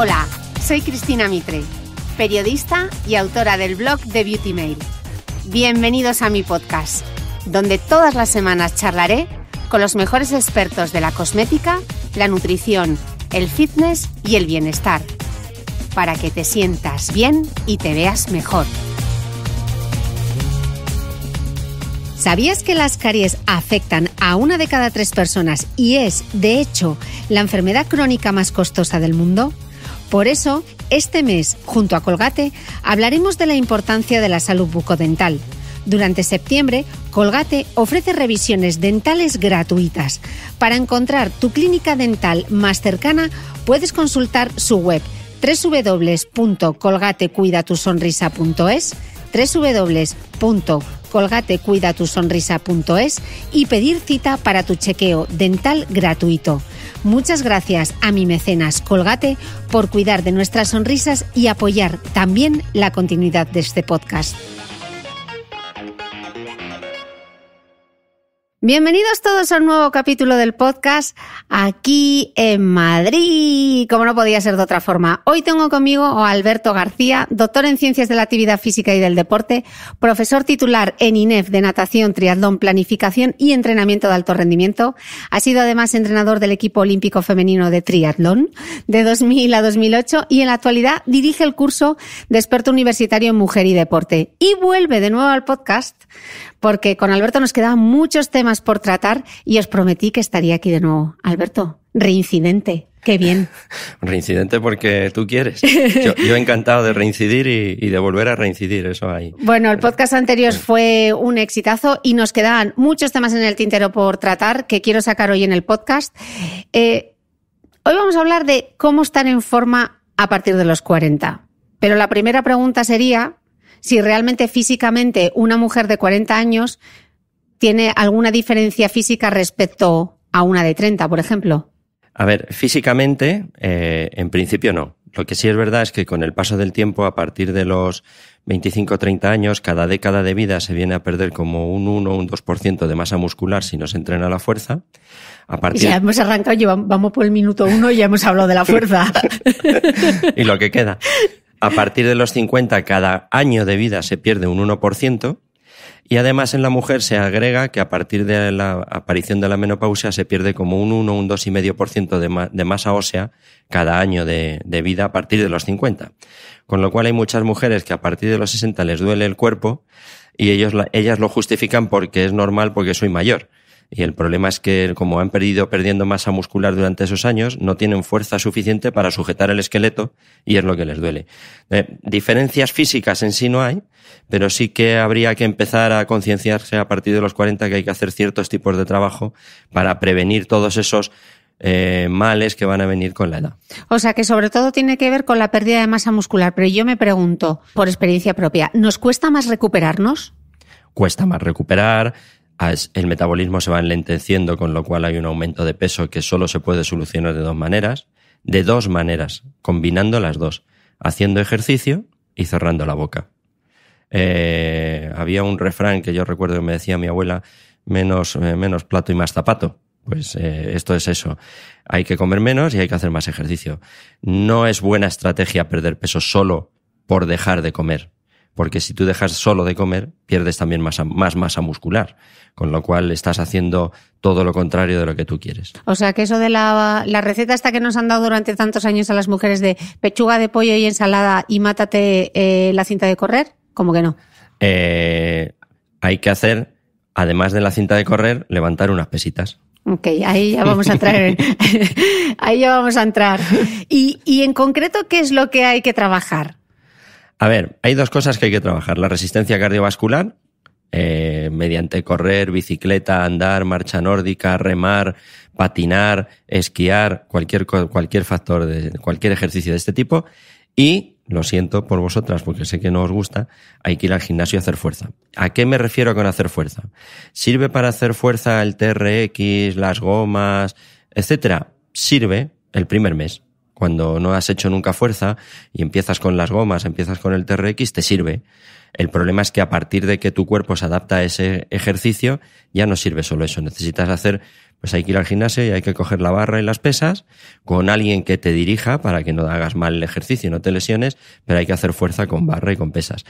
Hola, soy Cristina Mitre, periodista y autora del blog de Beauty Mail. Bienvenidos a mi podcast, donde todas las semanas charlaré con los mejores expertos de la cosmética, la nutrición, el fitness y el bienestar, para que te sientas bien y te veas mejor. ¿Sabías que las caries afectan a una de cada tres personas y es, de hecho, la enfermedad crónica más costosa del mundo? Por eso, este mes, junto a Colgate, hablaremos de la importancia de la salud bucodental. Durante septiembre, Colgate ofrece revisiones dentales gratuitas. Para encontrar tu clínica dental más cercana, puedes consultar su web www.colgatecuidatusonrisa.es colgatecuidatusonrisa.es y pedir cita para tu chequeo dental gratuito. Muchas gracias a mi mecenas Colgate por cuidar de nuestras sonrisas y apoyar también la continuidad de este podcast. Bienvenidos todos a un nuevo capítulo del podcast aquí en Madrid, como no podía ser de otra forma. Hoy tengo conmigo a Alberto García, doctor en Ciencias de la Actividad Física y del Deporte, profesor titular en INEF de Natación, Triatlón, Planificación y Entrenamiento de Alto Rendimiento. Ha sido además entrenador del equipo olímpico femenino de triatlón de 2000 a 2008 y en la actualidad dirige el curso de experto universitario en mujer y deporte. Y vuelve de nuevo al podcast porque con Alberto nos quedaban muchos temas por tratar y os prometí que estaría aquí de nuevo. Alberto, reincidente. Qué bien. Reincidente porque tú quieres. Yo, he encantado de reincidir y, de volver a reincidir, eso ahí. Bueno, el podcast anterior fue un exitazo y nos quedaban muchos temas en el tintero por tratar que quiero sacar hoy en el podcast. Eh, hoy vamos a hablar de cómo estar en forma a partir de los 40. Pero la primera pregunta sería, si realmente físicamente una mujer de 40 años tiene alguna diferencia física respecto a una de 30, por ejemplo. A ver, físicamente, eh, en principio no. Lo que sí es verdad es que con el paso del tiempo, a partir de los 25 o 30 años, cada década de vida se viene a perder como un 1 o un 2% de masa muscular si no se entrena la fuerza. Ya hemos arrancado, vamos por el minuto 1 y ya hemos hablado de la fuerza. y lo que queda. A partir de los 50, cada año de vida se pierde un 1%. Y además en la mujer se agrega que a partir de la aparición de la menopausia se pierde como un 1, un 2,5% de, de masa ósea cada año de, vida a partir de los 50. Con lo cual hay muchas mujeres que a partir de los 60 les duele el cuerpo y ellas lo justifican porque es normal, porque soy mayor. Y el problema es que, como han perdido perdiendo masa muscular durante esos años, no tienen fuerza suficiente para sujetar el esqueleto y es lo que les duele. Eh, diferencias físicas en sí no hay, pero sí que habría que empezar a concienciarse a partir de los 40 que hay que hacer ciertos tipos de trabajo para prevenir todos esos eh, males que van a venir con la edad. O sea que sobre todo tiene que ver con la pérdida de masa muscular, pero yo me pregunto, por experiencia propia, ¿nos cuesta más recuperarnos? Cuesta más recuperar, el metabolismo se va enlenteciendo, con lo cual hay un aumento de peso que solo se puede solucionar de dos maneras, de dos maneras, combinando las dos, haciendo ejercicio y cerrando la boca. Eh, había un refrán que yo recuerdo que me decía mi abuela, menos, eh, plato y más zapato. Pues eh, esto es eso. Hay que comer menos y hay que hacer más ejercicio. No es buena estrategia perder peso solo por dejar de comer porque si tú dejas solo de comer, pierdes también más masa muscular, con lo cual estás haciendo todo lo contrario de lo que tú quieres. O sea, que eso de la, receta esta que nos han dado durante tantos años a las mujeres de pechuga de pollo y ensalada y mátate eh, la cinta de correr, ¿cómo que no. Eh, hay que hacer, además de la cinta de correr, levantar unas pesitas. Ok, ahí ya vamos a entrar. ahí ya vamos a entrar. y en concreto, ¿qué es lo que hay que trabajar? A ver, hay dos cosas que hay que trabajar. La resistencia cardiovascular, eh, mediante correr, bicicleta, andar, marcha nórdica, remar, patinar, esquiar, cualquier, cualquier factor, de, cualquier ejercicio de este tipo. Y, lo siento por vosotras porque sé que no os gusta, hay que ir al gimnasio y hacer fuerza. ¿A qué me refiero con hacer fuerza? ¿Sirve para hacer fuerza el TRX, las gomas, etcétera? Sirve el primer mes. Cuando no has hecho nunca fuerza y empiezas con las gomas, empiezas con el TRX, te sirve. El problema es que a partir de que tu cuerpo se adapta a ese ejercicio, ya no sirve solo eso. Necesitas hacer, pues hay que ir al gimnasio y hay que coger la barra y las pesas con alguien que te dirija para que no hagas mal el ejercicio y no te lesiones, pero hay que hacer fuerza con barra y con pesas.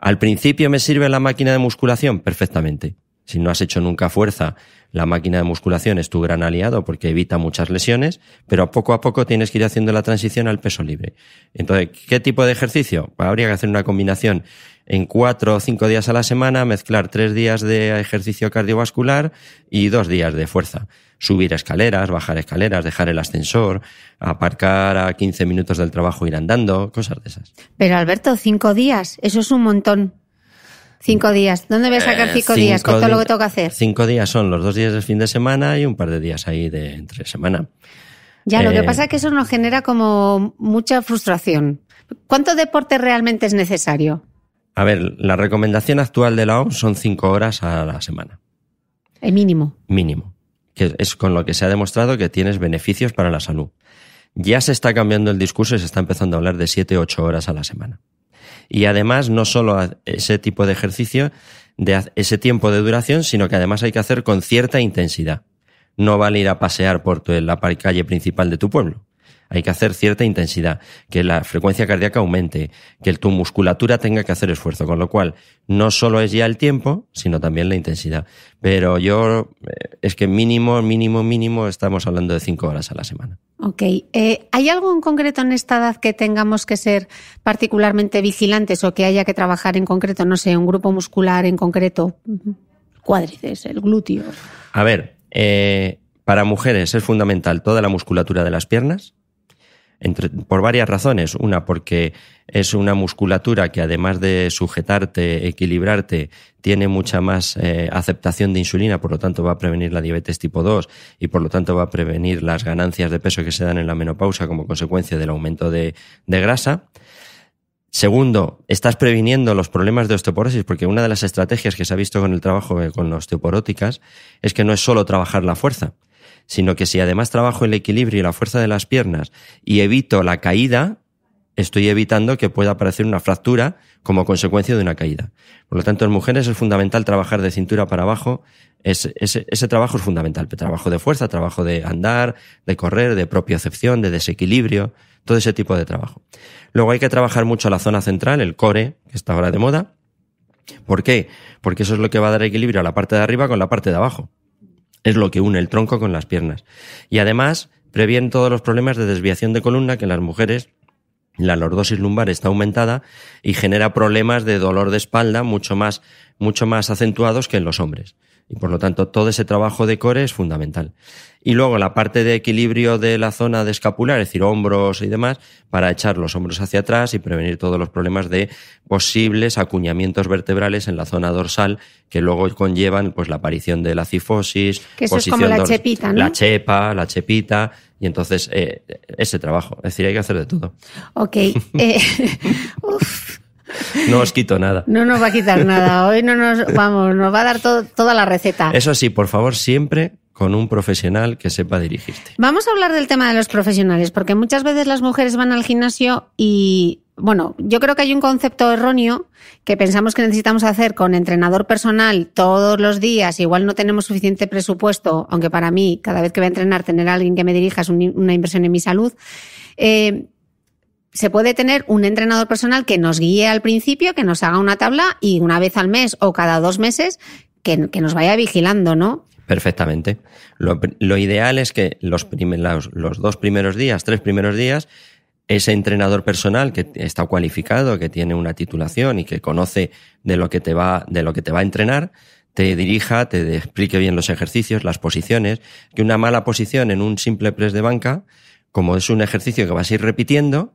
Al principio me sirve la máquina de musculación perfectamente. Si no has hecho nunca fuerza, la máquina de musculación es tu gran aliado porque evita muchas lesiones, pero poco a poco tienes que ir haciendo la transición al peso libre. Entonces, ¿qué tipo de ejercicio? Pues habría que hacer una combinación en cuatro o cinco días a la semana, mezclar tres días de ejercicio cardiovascular y dos días de fuerza. Subir escaleras, bajar escaleras, dejar el ascensor, aparcar a 15 minutos del trabajo, ir andando, cosas de esas. Pero Alberto, cinco días, eso es un montón. Cinco días. ¿Dónde voy a sacar eh, cinco, días? con todo lo que tengo que hacer? Cinco días son los dos días del fin de semana y un par de días ahí de entre semana. Ya, lo que eh, pasa es que eso nos genera como mucha frustración. ¿Cuánto deporte realmente es necesario? A ver, la recomendación actual de la OMS son cinco horas a la semana. El mínimo. Mínimo. Que es con lo que se ha demostrado que tienes beneficios para la salud. Ya se está cambiando el discurso y se está empezando a hablar de siete, ocho horas a la semana. Y además, no solo ese tipo de ejercicio de ese tiempo de duración, sino que además hay que hacer con cierta intensidad. No vale ir a pasear por la calle principal de tu pueblo hay que hacer cierta intensidad, que la frecuencia cardíaca aumente, que tu musculatura tenga que hacer esfuerzo, con lo cual no solo es ya el tiempo, sino también la intensidad. Pero yo, eh, es que mínimo, mínimo, mínimo estamos hablando de cinco horas a la semana. Ok. Eh, ¿Hay algo en concreto en esta edad que tengamos que ser particularmente vigilantes o que haya que trabajar en concreto? No sé, un grupo muscular en concreto, cuádriceps, el glúteo. A ver, eh, para mujeres es fundamental toda la musculatura de las piernas, entre, por varias razones. Una, porque es una musculatura que además de sujetarte, equilibrarte, tiene mucha más eh, aceptación de insulina, por lo tanto va a prevenir la diabetes tipo 2 y por lo tanto va a prevenir las ganancias de peso que se dan en la menopausa como consecuencia del aumento de, de grasa. Segundo, estás previniendo los problemas de osteoporosis, porque una de las estrategias que se ha visto con el trabajo eh, con osteoporóticas es que no es solo trabajar la fuerza, sino que si además trabajo el equilibrio y la fuerza de las piernas y evito la caída, estoy evitando que pueda aparecer una fractura como consecuencia de una caída. Por lo tanto, en mujeres es fundamental trabajar de cintura para abajo. Ese, ese, ese trabajo es fundamental. Trabajo de fuerza, trabajo de andar, de correr, de propiocepción, de desequilibrio, todo ese tipo de trabajo. Luego hay que trabajar mucho la zona central, el core, que está ahora de moda. ¿Por qué? Porque eso es lo que va a dar equilibrio a la parte de arriba con la parte de abajo. Es lo que une el tronco con las piernas. Y además, previene todos los problemas de desviación de columna que en las mujeres la lordosis lumbar está aumentada y genera problemas de dolor de espalda mucho más, mucho más acentuados que en los hombres. Y por lo tanto, todo ese trabajo de core es fundamental. Y luego la parte de equilibrio de la zona de escapular, es decir, hombros y demás, para echar los hombros hacia atrás y prevenir todos los problemas de posibles acuñamientos vertebrales en la zona dorsal, que luego conllevan pues, la aparición de la cifosis. Que eso es como la chepita, La chepa, la chepita. Y entonces, eh, ese trabajo. Es decir, hay que hacer de todo. Ok. Eh, No os quito nada. No nos va a quitar nada. Hoy no nos, vamos, nos va a dar toda la receta. Eso sí, por favor, siempre con un profesional que sepa dirigirte. Vamos a hablar del tema de los profesionales, porque muchas veces las mujeres van al gimnasio y, bueno, yo creo que hay un concepto erróneo que pensamos que necesitamos hacer con entrenador personal todos los días. Igual no tenemos suficiente presupuesto, aunque para mí, cada vez que voy a entrenar, tener a alguien que me dirija es una inversión en mi salud. Eh, se puede tener un entrenador personal que nos guíe al principio, que nos haga una tabla y una vez al mes o cada dos meses que, nos vaya vigilando, ¿no? Perfectamente. Lo, ideal es que los, dos primeros días, tres primeros días, ese entrenador personal que está cualificado, que tiene una titulación y que conoce de lo que te va, de lo que te va a entrenar, te dirija, te explique bien los ejercicios, las posiciones, que una mala posición en un simple press de banca, como es un ejercicio que vas a ir repitiendo,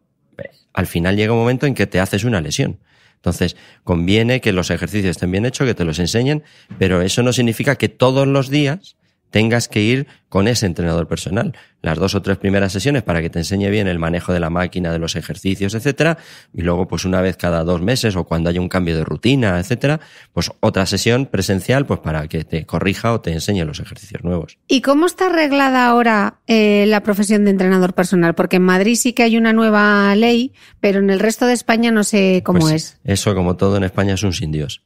al final llega un momento en que te haces una lesión. Entonces, conviene que los ejercicios estén bien hechos, que te los enseñen, pero eso no significa que todos los días tengas que ir con ese entrenador personal. Las dos o tres primeras sesiones para que te enseñe bien el manejo de la máquina, de los ejercicios, etcétera, y luego pues una vez cada dos meses o cuando haya un cambio de rutina, etcétera, pues otra sesión presencial pues para que te corrija o te enseñe los ejercicios nuevos. ¿Y cómo está arreglada ahora eh, la profesión de entrenador personal? Porque en Madrid sí que hay una nueva ley, pero en el resto de España no sé cómo pues es. Eso como todo en España es un sin Dios.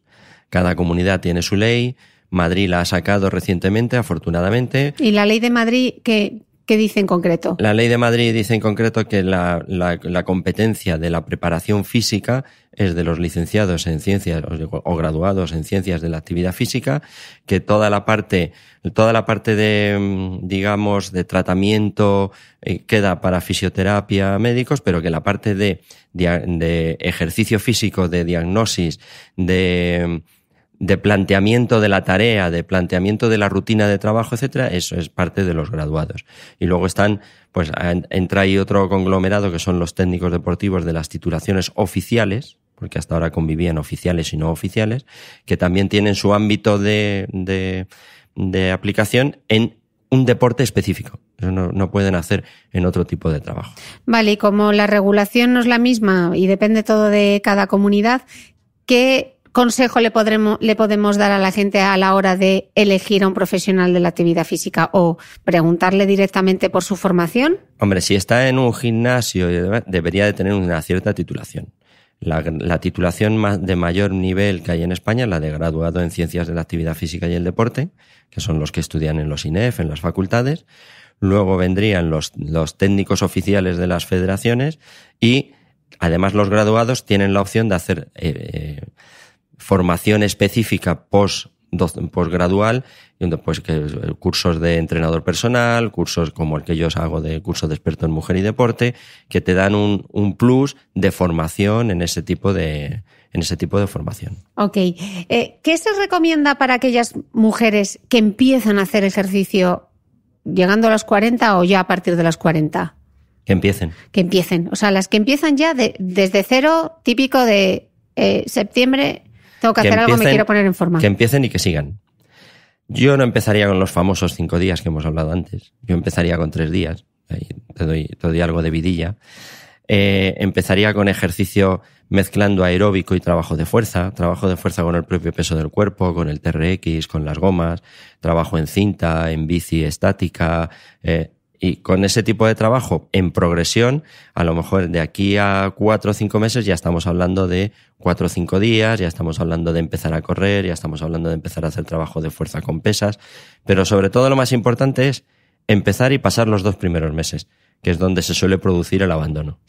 Cada comunidad tiene su ley, Madrid la ha sacado recientemente, afortunadamente. ¿Y la ley de Madrid qué ¿Qué dice en concreto? La ley de Madrid dice en concreto que la, la, la, competencia de la preparación física es de los licenciados en ciencias o graduados en ciencias de la actividad física, que toda la parte, toda la parte de, mm, digamos, de tratamiento eh, queda para fisioterapia, médicos, pero que la parte de, de ejercicio físico, de diagnosis, de mm, de planteamiento de la tarea, de planteamiento de la rutina de trabajo, etcétera, eso es parte de los graduados. Y luego están, pues entra ahí otro conglomerado que son los técnicos deportivos de las titulaciones oficiales, porque hasta ahora convivían oficiales y no oficiales, que también tienen su ámbito de, de, de aplicación en un deporte específico. Eso no, no, pueden hacer en otro tipo de trabajo. Vale, y como la regulación no es la misma y depende todo de cada comunidad, ¿qué consejo le, podremos, le podemos dar a la gente a la hora de elegir a un profesional de la actividad física o preguntarle directamente por su formación? Hombre, si está en un gimnasio, debería de tener una cierta titulación. La, la titulación de mayor nivel que hay en España la de graduado en Ciencias de la Actividad Física y el Deporte, que son los que estudian en los INEF, en las facultades. Luego vendrían los, los técnicos oficiales de las federaciones y además los graduados tienen la opción de hacer eh, eh, formación específica post posgradual, pues, que, eh, cursos de entrenador personal, cursos como el que yo hago de curso de experto en mujer y deporte, que te dan un, plus de formación en ese tipo de, en ese tipo de formación. Ok. Eh, ¿Qué se recomienda para aquellas mujeres que empiezan a hacer ejercicio llegando a las 40 o ya a partir de las 40? Que empiecen. Que empiecen. O sea, las que empiezan ya de, desde cero, típico de eh, septiembre, tengo que, hacer algo, me quiero poner en forma. Que empiecen y que sigan. Yo no empezaría con los famosos cinco días que hemos hablado antes. Yo empezaría con tres días. te, doy, algo de vidilla. Eh, empezaría con ejercicio mezclando aeróbico y trabajo de fuerza, trabajo de fuerza con el propio peso del cuerpo, con el TRX, con las gomas, trabajo en cinta, en bici estática, eh, y con ese tipo de trabajo en progresión, a lo mejor de aquí a cuatro o cinco meses ya estamos hablando de cuatro o cinco días, ya estamos hablando de empezar a correr, ya estamos hablando de empezar a hacer trabajo de fuerza con pesas, pero sobre todo lo más importante es empezar y pasar los dos primeros meses, que es donde se suele producir el abandono.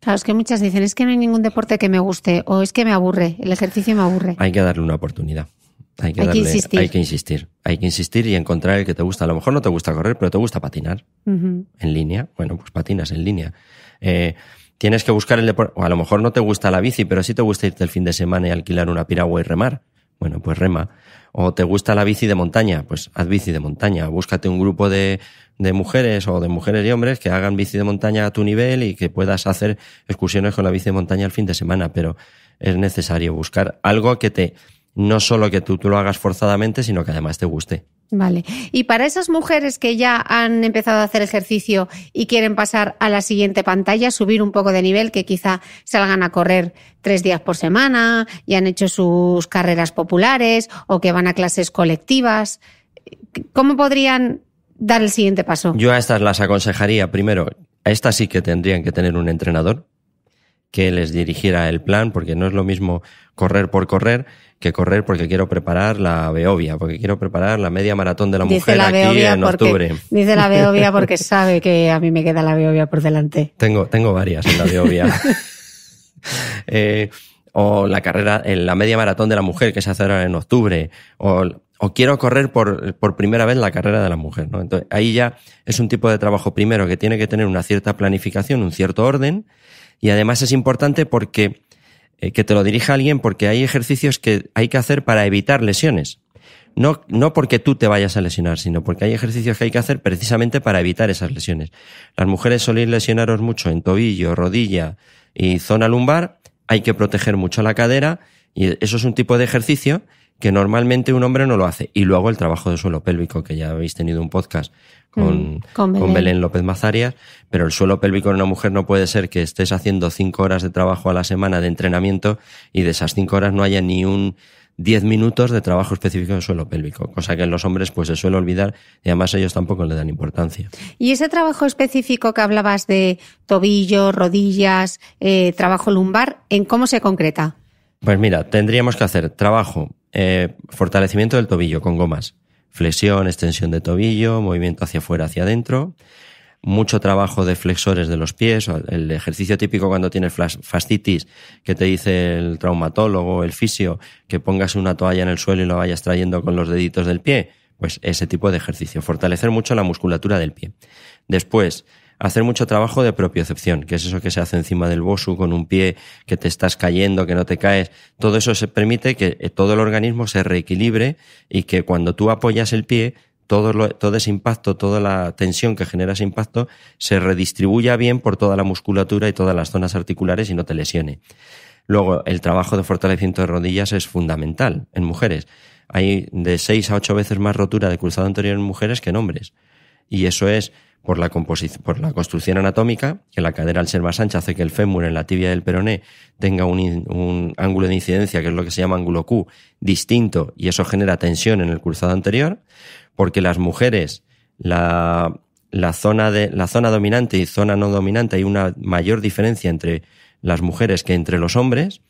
Claro, es que muchas dicen, es que no hay ningún deporte que me guste o es que me aburre, el ejercicio me aburre. Hay que darle una oportunidad. Hay que, insistir. Hay que insistir. Hay que insistir y encontrar el que te gusta. A lo mejor no te gusta correr, pero te gusta patinar en línea. Bueno, pues patinas en línea. Eh, tienes que buscar el deporte. O a lo mejor no te gusta la bici, pero sí te gusta irte el fin de semana y alquilar una piragua y remar. Bueno, pues rema. O te gusta la bici de montaña, pues haz bici de montaña. Búscate un grupo de, mujeres o de mujeres y hombres que hagan bici de montaña a tu nivel y que puedas hacer excursiones con la bici de montaña el fin de semana. Pero es necesario buscar algo que te, no solo que tú lo hagas forzadamente, sino que además te guste. Vale. Y para esas mujeres que ya han empezado a hacer ejercicio y quieren pasar a la siguiente pantalla, subir un poco de nivel, que quizá salgan a correr tres días por semana y han hecho sus carreras populares o que van a clases colectivas, ¿cómo podrían dar el siguiente paso? Yo a estas las aconsejaría primero, a estas sí que tendrían que tener un entrenador, que les dirigiera el plan, porque no es lo mismo correr por correr que correr porque quiero preparar la Beovia, porque quiero preparar la media maratón de la mujer aquí en octubre. Dice la Beovia porque sabe que a mí me queda la Beovia por delante. Tengo, tengo varias en la Beovia. Eh, o la carrera, en la media maratón de la mujer que se hace ahora en octubre, o o quiero correr por, por, primera vez la carrera de la mujer. Entonces, ahí ya es un tipo de trabajo primero que tiene que tener una cierta planificación, un cierto orden, y además es importante porque eh, que te lo dirija alguien, porque hay ejercicios que hay que hacer para evitar lesiones. No, no porque tú te vayas a lesionar, sino porque hay ejercicios que hay que hacer precisamente para evitar esas lesiones. Las mujeres solís lesionaros mucho en tobillo, rodilla y zona lumbar. Hay que proteger mucho la cadera y eso es un tipo de ejercicio que normalmente un hombre no lo hace. Y luego el trabajo de suelo pélvico, que ya habéis tenido un podcast con, mm, con, Belén. López Mazarias, pero el suelo pélvico en una mujer no puede ser que estés haciendo cinco horas de trabajo a la semana de entrenamiento y de esas cinco horas no haya ni un diez minutos de trabajo específico de suelo pélvico, cosa que en los hombres pues se suele olvidar y además ellos tampoco le dan importancia. Y ese trabajo específico que hablabas de tobillo, rodillas, eh, trabajo lumbar, ¿en cómo se concreta? Pues mira, tendríamos que hacer trabajo eh, fortalecimiento del tobillo con gomas. Flexión, extensión de tobillo, movimiento hacia afuera, hacia adentro. Mucho trabajo de flexores de los pies, el ejercicio típico cuando tienes fascitis, que te dice el traumatólogo, el fisio, que pongas una toalla en el suelo y la vayas trayendo con los deditos del pie. Pues ese tipo de ejercicio. Fortalecer mucho la musculatura del pie. Después, hacer mucho trabajo de propiocepción, que es eso que se hace encima del bosu con un pie, que te estás cayendo, que no te caes. Todo eso se permite que eh, todo el organismo se reequilibre y que cuando tú apoyas el pie, todo, todo ese impacto, toda la tensión que genera ese impacto, se redistribuya bien por toda la musculatura y todas las zonas articulares y no te lesione. Luego, el trabajo de fortalecimiento de rodillas es fundamental en mujeres. Hay de seis a ocho veces más rotura de cruzado anterior en mujeres que en hombres. Y eso es por la, por la construcción anatómica, que la cadera al ser más ancha hace que el fémur en la tibia del peroné tenga un, un, ángulo de incidencia, que es lo que se llama ángulo Q, distinto, y eso genera tensión en el cruzado anterior, porque las mujeres, la, la, zona, de, la zona dominante y zona no dominante, hay una mayor diferencia entre las mujeres que entre los hombres,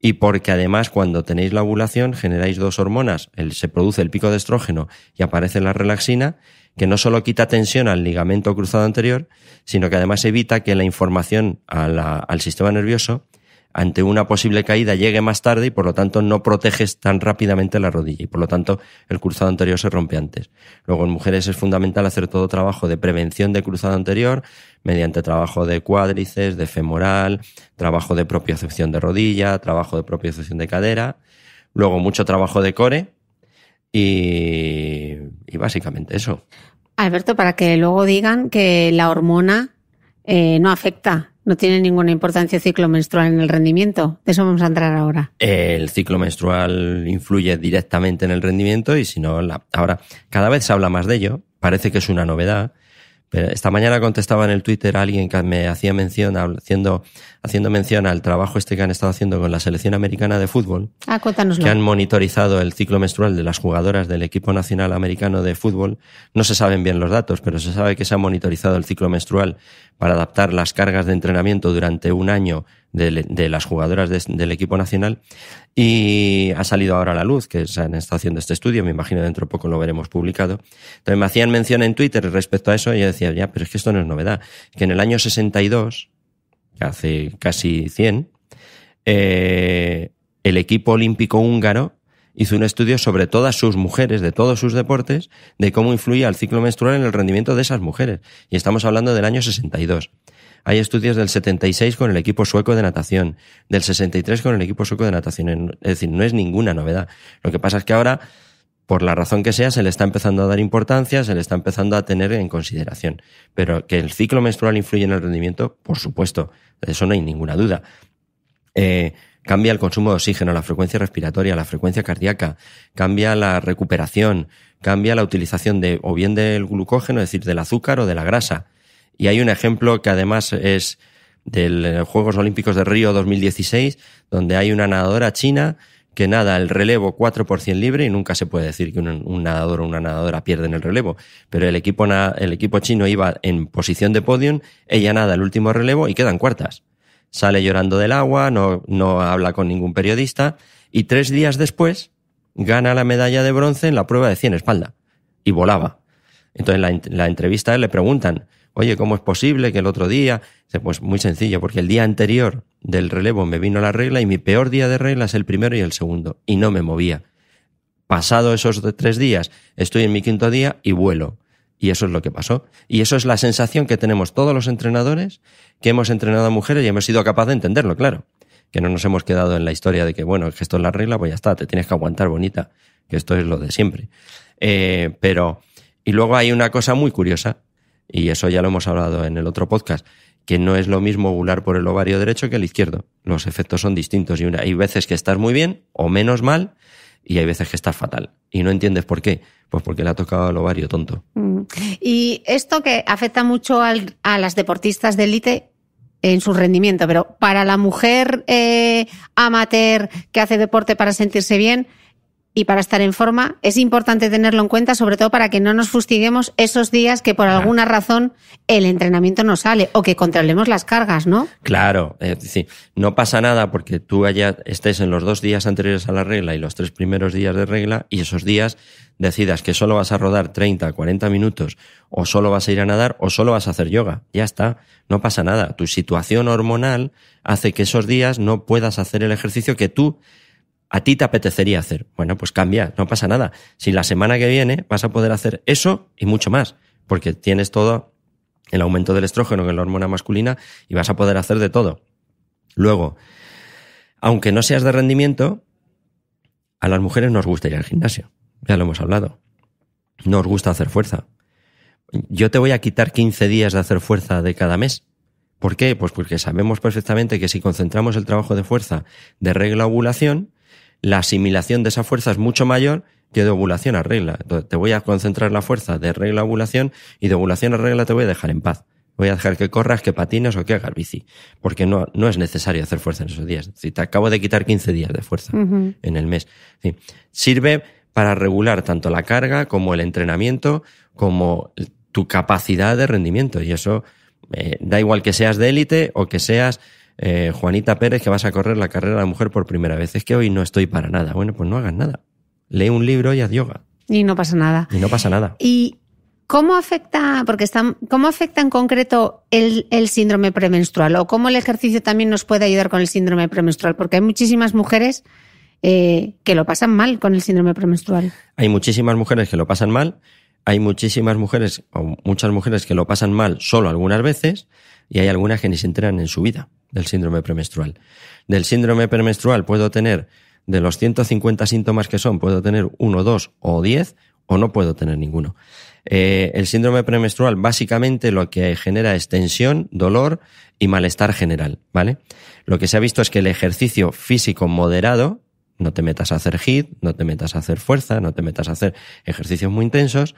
y porque además cuando tenéis la ovulación generáis dos hormonas, el, se produce el pico de estrógeno y aparece la relaxina, que no solo quita tensión al ligamento cruzado anterior, sino que además evita que la información al sistema nervioso ante una posible caída llegue más tarde y por lo tanto no proteges tan rápidamente la rodilla y por lo tanto el cruzado anterior se rompe antes. Luego en mujeres es fundamental hacer todo trabajo de prevención de cruzado anterior mediante trabajo de cuádrices, de femoral, trabajo de propiocepción de rodilla, trabajo de propiocepción de cadera, luego mucho trabajo de core, y, básicamente eso. Alberto, para que luego digan que la hormona eh, no afecta, no tiene ninguna importancia el ciclo menstrual en el rendimiento. De eso vamos a entrar ahora. El ciclo menstrual influye directamente en el rendimiento y si no, ahora cada vez se habla más de ello, parece que es una novedad. Pero esta mañana contestaba en el Twitter a alguien que me hacía mención haciendo haciendo mención al trabajo este que han estado haciendo con la selección americana de fútbol. Ah, Que han monitorizado el ciclo menstrual de las jugadoras del equipo nacional americano de fútbol. No se saben bien los datos, pero se sabe que se ha monitorizado el ciclo menstrual para adaptar las cargas de entrenamiento durante un año de, las jugadoras del equipo nacional. Y ha salido ahora a la luz que se han estado haciendo este estudio. Me imagino dentro de poco lo veremos publicado. Entonces me hacían mención en Twitter respecto a eso y yo decía, ya, pero es que esto no es novedad. Que en el año 62 hace casi 100, eh, el equipo olímpico húngaro hizo un estudio sobre todas sus mujeres, de todos sus deportes, de cómo influía el ciclo menstrual en el rendimiento de esas mujeres. Y estamos hablando del año 62. Hay estudios del 76 con el equipo sueco de natación, del 63 con el equipo sueco de natación. Es decir, no es ninguna novedad. Lo que pasa es que ahora por la razón que sea, se le está empezando a dar importancia, se le está empezando a tener en consideración. Pero que el ciclo menstrual influye en el rendimiento, por supuesto, de eso no hay ninguna duda. Eh, cambia el consumo de oxígeno, la frecuencia respiratoria, la frecuencia cardíaca, cambia la recuperación, cambia la utilización de o bien del glucógeno, es decir, del azúcar o de la grasa. Y hay un ejemplo que además es del eh, Juegos Olímpicos de Río 2016, donde hay una nadadora china que nada el relevo 4 libre y nunca se puede decir que un, nadador o una nadadora pierden el relevo. Pero el equipo, el equipo chino iba en posición de podium, ella nada el último relevo y quedan cuartas. Sale llorando del agua, no, habla con ningún periodista y tres días después gana la medalla de bronce en la prueba de 100 espalda y volaba. Entonces en la, la entrevista le preguntan, Oye, ¿cómo es posible que el otro día? Pues muy sencillo, porque el día anterior del relevo me vino la regla y mi peor día de regla es el primero y el segundo, y no me movía. Pasado esos tres días, estoy en mi quinto día y vuelo. Y eso es lo que pasó. Y eso es la sensación que tenemos todos los entrenadores que hemos entrenado a mujeres y hemos sido capaces de entenderlo, claro. Que no nos hemos quedado en la historia de que, bueno, que esto es la regla, pues ya está, te tienes que aguantar bonita, que esto es lo de siempre. Eh, pero, y luego hay una cosa muy curiosa, y eso ya lo hemos hablado en el otro podcast, que no es lo mismo ovular por el ovario derecho que el izquierdo. Los efectos son distintos y hay veces que estás muy bien o menos mal y hay veces que estás fatal. Y no entiendes por qué. Pues porque le ha tocado el ovario tonto. Mm. Y esto que afecta mucho a las deportistas de élite, en su rendimiento, pero para la mujer eh, amateur que hace deporte para sentirse bien, y para estar en forma, es importante tenerlo en cuenta, sobre todo para que no nos fustiguemos esos días que por alguna razón el entrenamiento no sale o que controlemos las cargas, ¿no? Claro, es eh, decir, no pasa nada porque tú allá estés en los dos días anteriores a la regla y los tres primeros días de regla y esos días decidas que solo vas a rodar 30, 40 minutos o solo vas a ir a nadar o solo vas a hacer yoga. Ya está, no pasa nada. Tu situación hormonal hace que esos días no puedas hacer el ejercicio que tú a ti te apetecería hacer. Bueno, pues cambia, no pasa nada. Si la semana que viene vas a poder hacer eso y mucho más, porque tienes todo el aumento del estrógeno, que es la hormona masculina, y vas a poder hacer de todo. Luego, aunque no seas de rendimiento, a las mujeres nos gusta ir al gimnasio. Ya lo hemos hablado. Nos gusta hacer fuerza. Yo te voy a quitar 15 días de hacer fuerza de cada mes. ¿Por qué? Pues porque sabemos perfectamente que si concentramos el trabajo de fuerza de regla ovulación, la asimilación de esa fuerza es mucho mayor que de ovulación a regla. Entonces, te voy a concentrar la fuerza de regla a ovulación y de ovulación a regla te voy a dejar en paz. Voy a dejar que corras, que patines o que hagas bici. Porque no, no es necesario hacer fuerza en esos días. Si te acabo de quitar 15 días de fuerza en el mes. Sí. Sirve para regular tanto la carga como el entrenamiento, como tu capacidad de rendimiento. Y eso eh, da igual que seas de élite o que seas eh, Juanita Pérez, que vas a correr la carrera de la mujer por primera vez. Es que hoy no estoy para nada. Bueno, pues no hagas nada. Lee un libro y haz yoga. Y no pasa nada. Y no pasa nada. ¿Y cómo afecta, porque cómo afecta en concreto el, síndrome premenstrual? ¿O cómo el ejercicio también nos puede ayudar con el síndrome premenstrual? Porque hay muchísimas mujeres eh, que lo pasan mal con el síndrome premenstrual. Hay muchísimas mujeres que lo pasan mal. Hay muchísimas mujeres, o muchas mujeres que lo pasan mal solo algunas veces y hay algunas que ni se enteran en su vida del síndrome premenstrual. Del síndrome premenstrual puedo tener, de los 150 síntomas que son, puedo tener uno, dos o diez o no puedo tener ninguno. Eh, el síndrome premenstrual básicamente lo que genera es tensión, dolor y malestar general, ¿vale? Lo que se ha visto es que el ejercicio físico moderado, no te metas a hacer hit, no te metas a hacer fuerza, no te metas a hacer ejercicios muy intensos,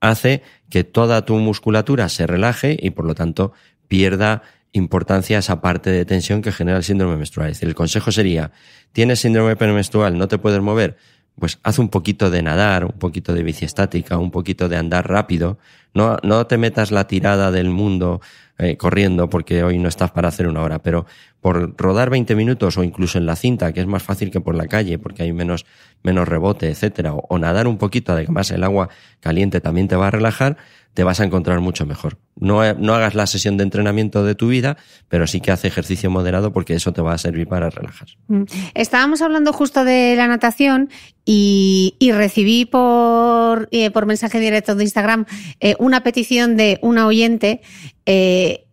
hace que toda tu musculatura se relaje y por lo tanto pierda importancia esa parte de tensión que genera el síndrome menstrual. Es decir, el consejo sería, ¿tienes síndrome premenstrual? ¿No te puedes mover? Pues haz un poquito de nadar, un poquito de bici estática, un poquito de andar rápido. No, no te metas la tirada del mundo eh, corriendo porque hoy no estás para hacer una hora, pero por rodar 20 minutos o incluso en la cinta, que es más fácil que por la calle porque hay menos, menos rebote, etcétera, o, o nadar un poquito, además el agua caliente también te va a relajar, te vas a encontrar mucho mejor. Eh, no, hagas la sesión de entrenamiento de tu vida, pero sí que haz ejercicio moderado porque eso te va a servir para relajar. Mm. Estábamos hablando justo de la natación y, recibí por, eh, por mensaje directo de Instagram eh, una petición de una oyente.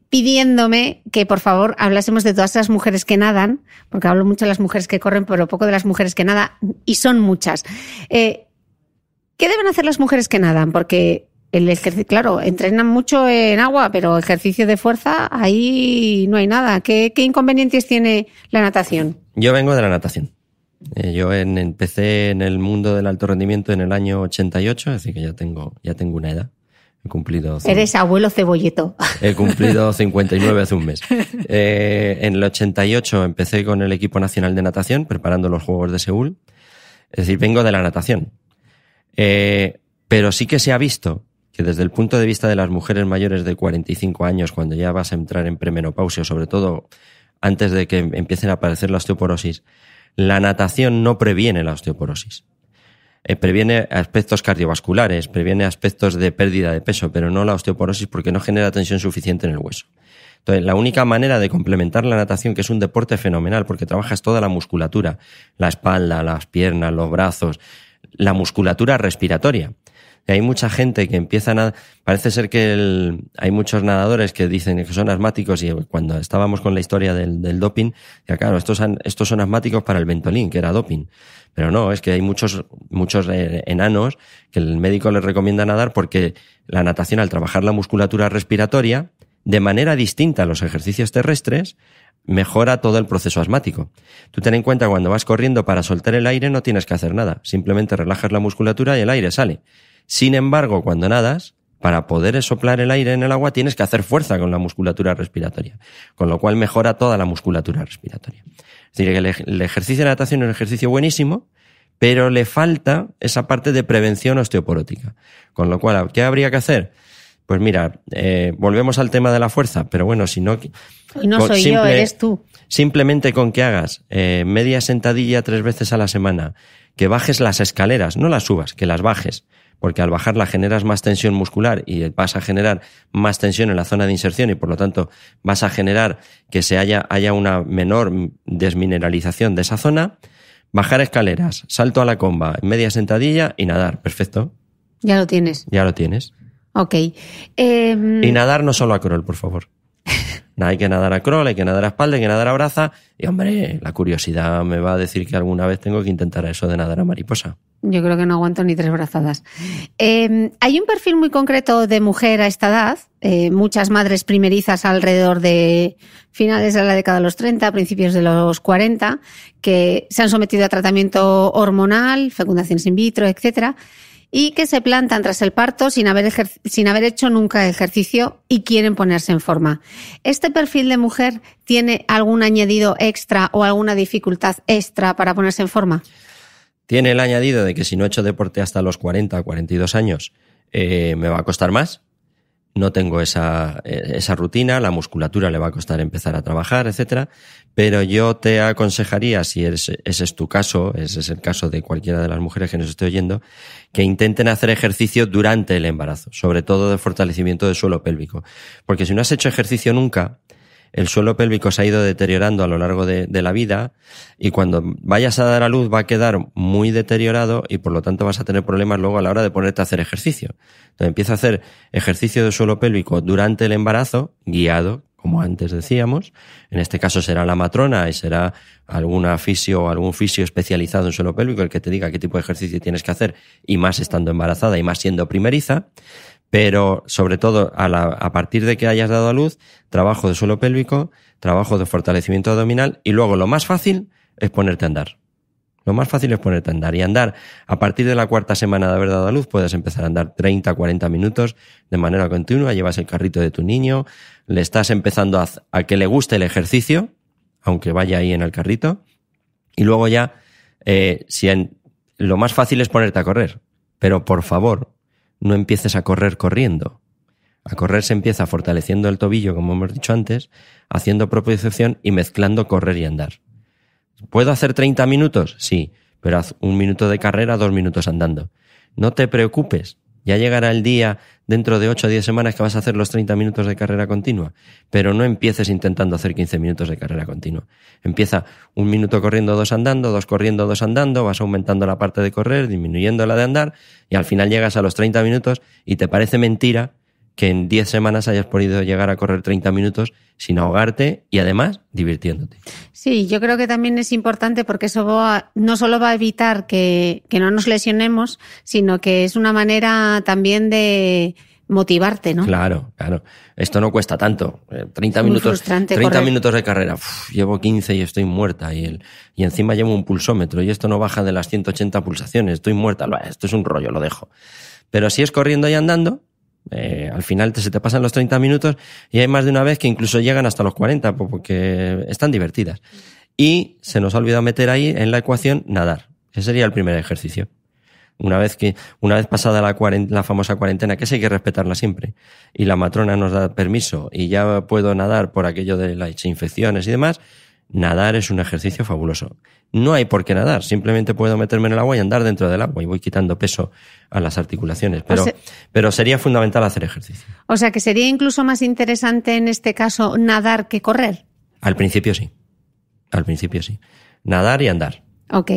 pidiéndome que por favor hablásemos de todas las mujeres que nadan, porque hablo mucho de las mujeres que corren, pero poco de las mujeres que nadan, y son muchas. ¿Qué deben hacer las mujeres que nadan? Porque el claro, entrenan mucho en agua, pero ejercicio de fuerza, ahí no hay nada. ¿Qué, inconvenientes tiene la natación? Yo vengo de la natación. Eh, yo empecé en el mundo del alto rendimiento en el año 88, así que ya tengo, ya tengo una edad. He cumplido. Eres abuelo cebolleto. He cumplido 59 hace un mes. Eh, en el 88 empecé con el equipo nacional de natación, preparando los Juegos de Seúl. Es decir, vengo de la natación. Eh, pero sí que se ha visto que desde el punto de vista de las mujeres mayores de 45 años, cuando ya vas a entrar en premenopausia, sobre todo antes de que empiecen a aparecer la osteoporosis, la natación no previene la osteoporosis. Eh, previene aspectos cardiovasculares, previene aspectos de pérdida de peso, pero no la osteoporosis porque no genera tensión suficiente en el hueso. Entonces, la única manera de complementar la natación, que es un deporte fenomenal, porque trabajas toda la musculatura, la espalda, las piernas, los brazos, la musculatura respiratoria hay mucha gente que empieza a nadar. Parece ser que el, hay muchos nadadores que dicen que son asmáticos y cuando estábamos con la historia del, doping, ya claro, estos, estos son asmáticos para el ventolín, que era doping. Pero no, es que hay muchos, muchos eh, enanos que el médico les recomienda nadar porque la natación, al trabajar la musculatura respiratoria, de manera distinta a los ejercicios terrestres, mejora todo el proceso asmático. Tú ten en cuenta cuando vas corriendo para soltar el aire no tienes que hacer nada, simplemente relajas la musculatura y el aire sale. Sin embargo, cuando nadas, para poder soplar el aire en el agua tienes que hacer fuerza con la musculatura respiratoria, con lo cual mejora toda la musculatura respiratoria. Es decir, que el ejercicio de natación es un ejercicio buenísimo, pero le falta esa parte de prevención osteoporótica. Con lo cual, ¿qué habría que hacer? Pues mira, eh, volvemos al tema de la fuerza, pero bueno, si no... Y no soy yo, eres tú. Simplemente con que hagas eh, media sentadilla tres veces a la semana, que bajes las escaleras, no las subas, que las bajes, porque al bajarla generas más tensión muscular y vas a generar más tensión en la zona de inserción y por lo tanto vas a generar que se haya, haya una menor desmineralización de esa zona. Bajar escaleras, salto a la comba, media sentadilla y nadar. Perfecto. Ya lo tienes. Ya lo tienes. Ok. Em, y nadar no solo a crawl, por favor hay que nadar a crawl, hay que nadar a espalda, hay que nadar a braza. Y hombre, la curiosidad me va a decir que alguna vez tengo que intentar eso de nadar a mariposa. Yo creo que no aguanto ni tres brazadas. Em, hay un perfil muy concreto de mujer a esta edad, eh, muchas madres primerizas alrededor de finales de la década de los 30, principios de los 40, que se han sometido a tratamiento hormonal, fecundación in vitro, etcétera, y que se plantan tras el parto sin haber, sin haber hecho nunca ejercicio y quieren ponerse en forma. ¿Este perfil de mujer tiene algún añadido extra o alguna dificultad extra para ponerse en forma? Tiene el añadido de que si no he hecho deporte hasta los 40 o 42 años, eh, me va a costar más, no tengo esa, eh, esa rutina, la musculatura le va a costar empezar a trabajar, etcétera. Pero yo te aconsejaría, si ese es tu caso, ese es el caso de cualquiera de las mujeres que nos esté oyendo, que intenten hacer ejercicio durante el embarazo, sobre todo de fortalecimiento del suelo pélvico. Porque si no has hecho ejercicio nunca, el suelo pélvico se ha ido deteriorando a lo largo de, la vida y cuando vayas a dar a luz va a quedar muy deteriorado y por lo tanto vas a tener problemas luego a la hora de ponerte a hacer ejercicio. Entonces empieza a hacer ejercicio de suelo pélvico durante el embarazo, guiado, como antes decíamos. En este caso será la matrona y será alguna fisio o algún fisio especializado en suelo pélvico el que te diga qué tipo de ejercicio tienes que hacer y más estando embarazada y más siendo primeriza pero sobre todo a, la, a, partir de que hayas dado a luz, trabajo de suelo pélvico, trabajo de fortalecimiento abdominal y luego lo más fácil es ponerte a andar. Lo más fácil es ponerte a andar y andar. A partir de la cuarta semana de haber dado a luz puedes empezar a andar 30, 40 minutos de manera continua, llevas el carrito de tu niño, le estás empezando a, que le guste el ejercicio, aunque vaya ahí en el carrito, y luego ya, eh, si en, lo más fácil es ponerte a correr, pero por favor, no empieces a correr corriendo. A correr se empieza fortaleciendo el tobillo, como hemos dicho antes, haciendo propiocepción y mezclando correr y andar. ¿Puedo hacer 30 minutos? Sí, pero haz un minuto de carrera, dos minutos andando. No te preocupes, ya llegará el día dentro de 8 o 10 semanas que vas a hacer los 30 minutos de carrera continua, pero no empieces intentando hacer 15 minutos de carrera continua. Empieza un minuto corriendo, dos andando, dos corriendo, dos andando, vas aumentando la parte de correr, disminuyendo la de andar y al final llegas a los 30 minutos y te parece mentira que en 10 semanas hayas podido llegar a correr 30 minutos sin ahogarte y además divirtiéndote. Sí, yo creo que también es importante porque eso no solo va a evitar que, no nos lesionemos, sino que es una manera también de motivarte, ¿no? Claro, claro. Esto no cuesta tanto. 30 eh, minutos, 30 minutos de carrera. llevo 15 y estoy muerta. Y, el, y encima llevo un pulsómetro y esto no baja de las 180 pulsaciones. Estoy muerta. Esto es un rollo, lo dejo. Pero si es corriendo y andando, eh, al final se te pasan los 30 minutos y hay más de una vez que incluso llegan hasta los 40 porque están divertidas. Y se nos ha olvidado meter ahí en la ecuación nadar. Ese sería el primer ejercicio. Una vez que, una vez pasada la, famosa cuarentena, que sí hay que respetarla siempre, y la matrona nos da permiso y ya puedo nadar por aquello de las infecciones y demás, Nadar es un ejercicio fabuloso. No hay por qué nadar, simplemente puedo meterme en el agua y andar dentro del agua y voy quitando peso a las articulaciones, pero, pero sería fundamental hacer ejercicio. O sea que sería incluso más interesante en este caso nadar que correr. Al principio sí, al principio sí. Nadar y andar. Ok.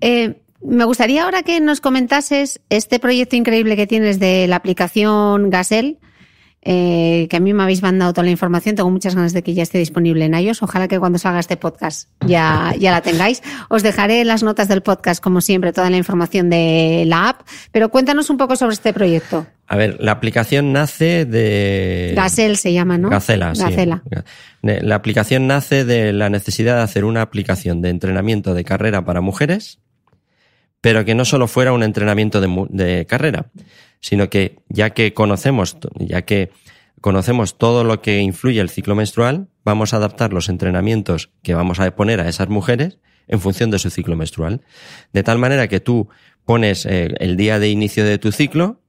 Eh, me gustaría ahora que nos comentases este proyecto increíble que tienes de la aplicación Gazelle. Eh, que a mí me habéis mandado toda la información. Tengo muchas ganas de que ya esté disponible en iOS. Ojalá que cuando salga este podcast ya, ya la tengáis. Os dejaré las notas del podcast, como siempre, toda la información de la app. Pero cuéntanos un poco sobre este proyecto. A ver, la aplicación nace de... Gacel se llama, ¿no? Gacela, Gacela. La aplicación nace de la necesidad de hacer una aplicación de entrenamiento de carrera para mujeres, pero que no solo fuera un entrenamiento de carrera, sino que ya que conocemos, ya que conocemos todo lo que influye el ciclo menstrual, vamos a adaptar los entrenamientos que vamos a poner a esas mujeres en función de su ciclo menstrual. De tal manera que tú pones eh, el día de inicio de tu ciclo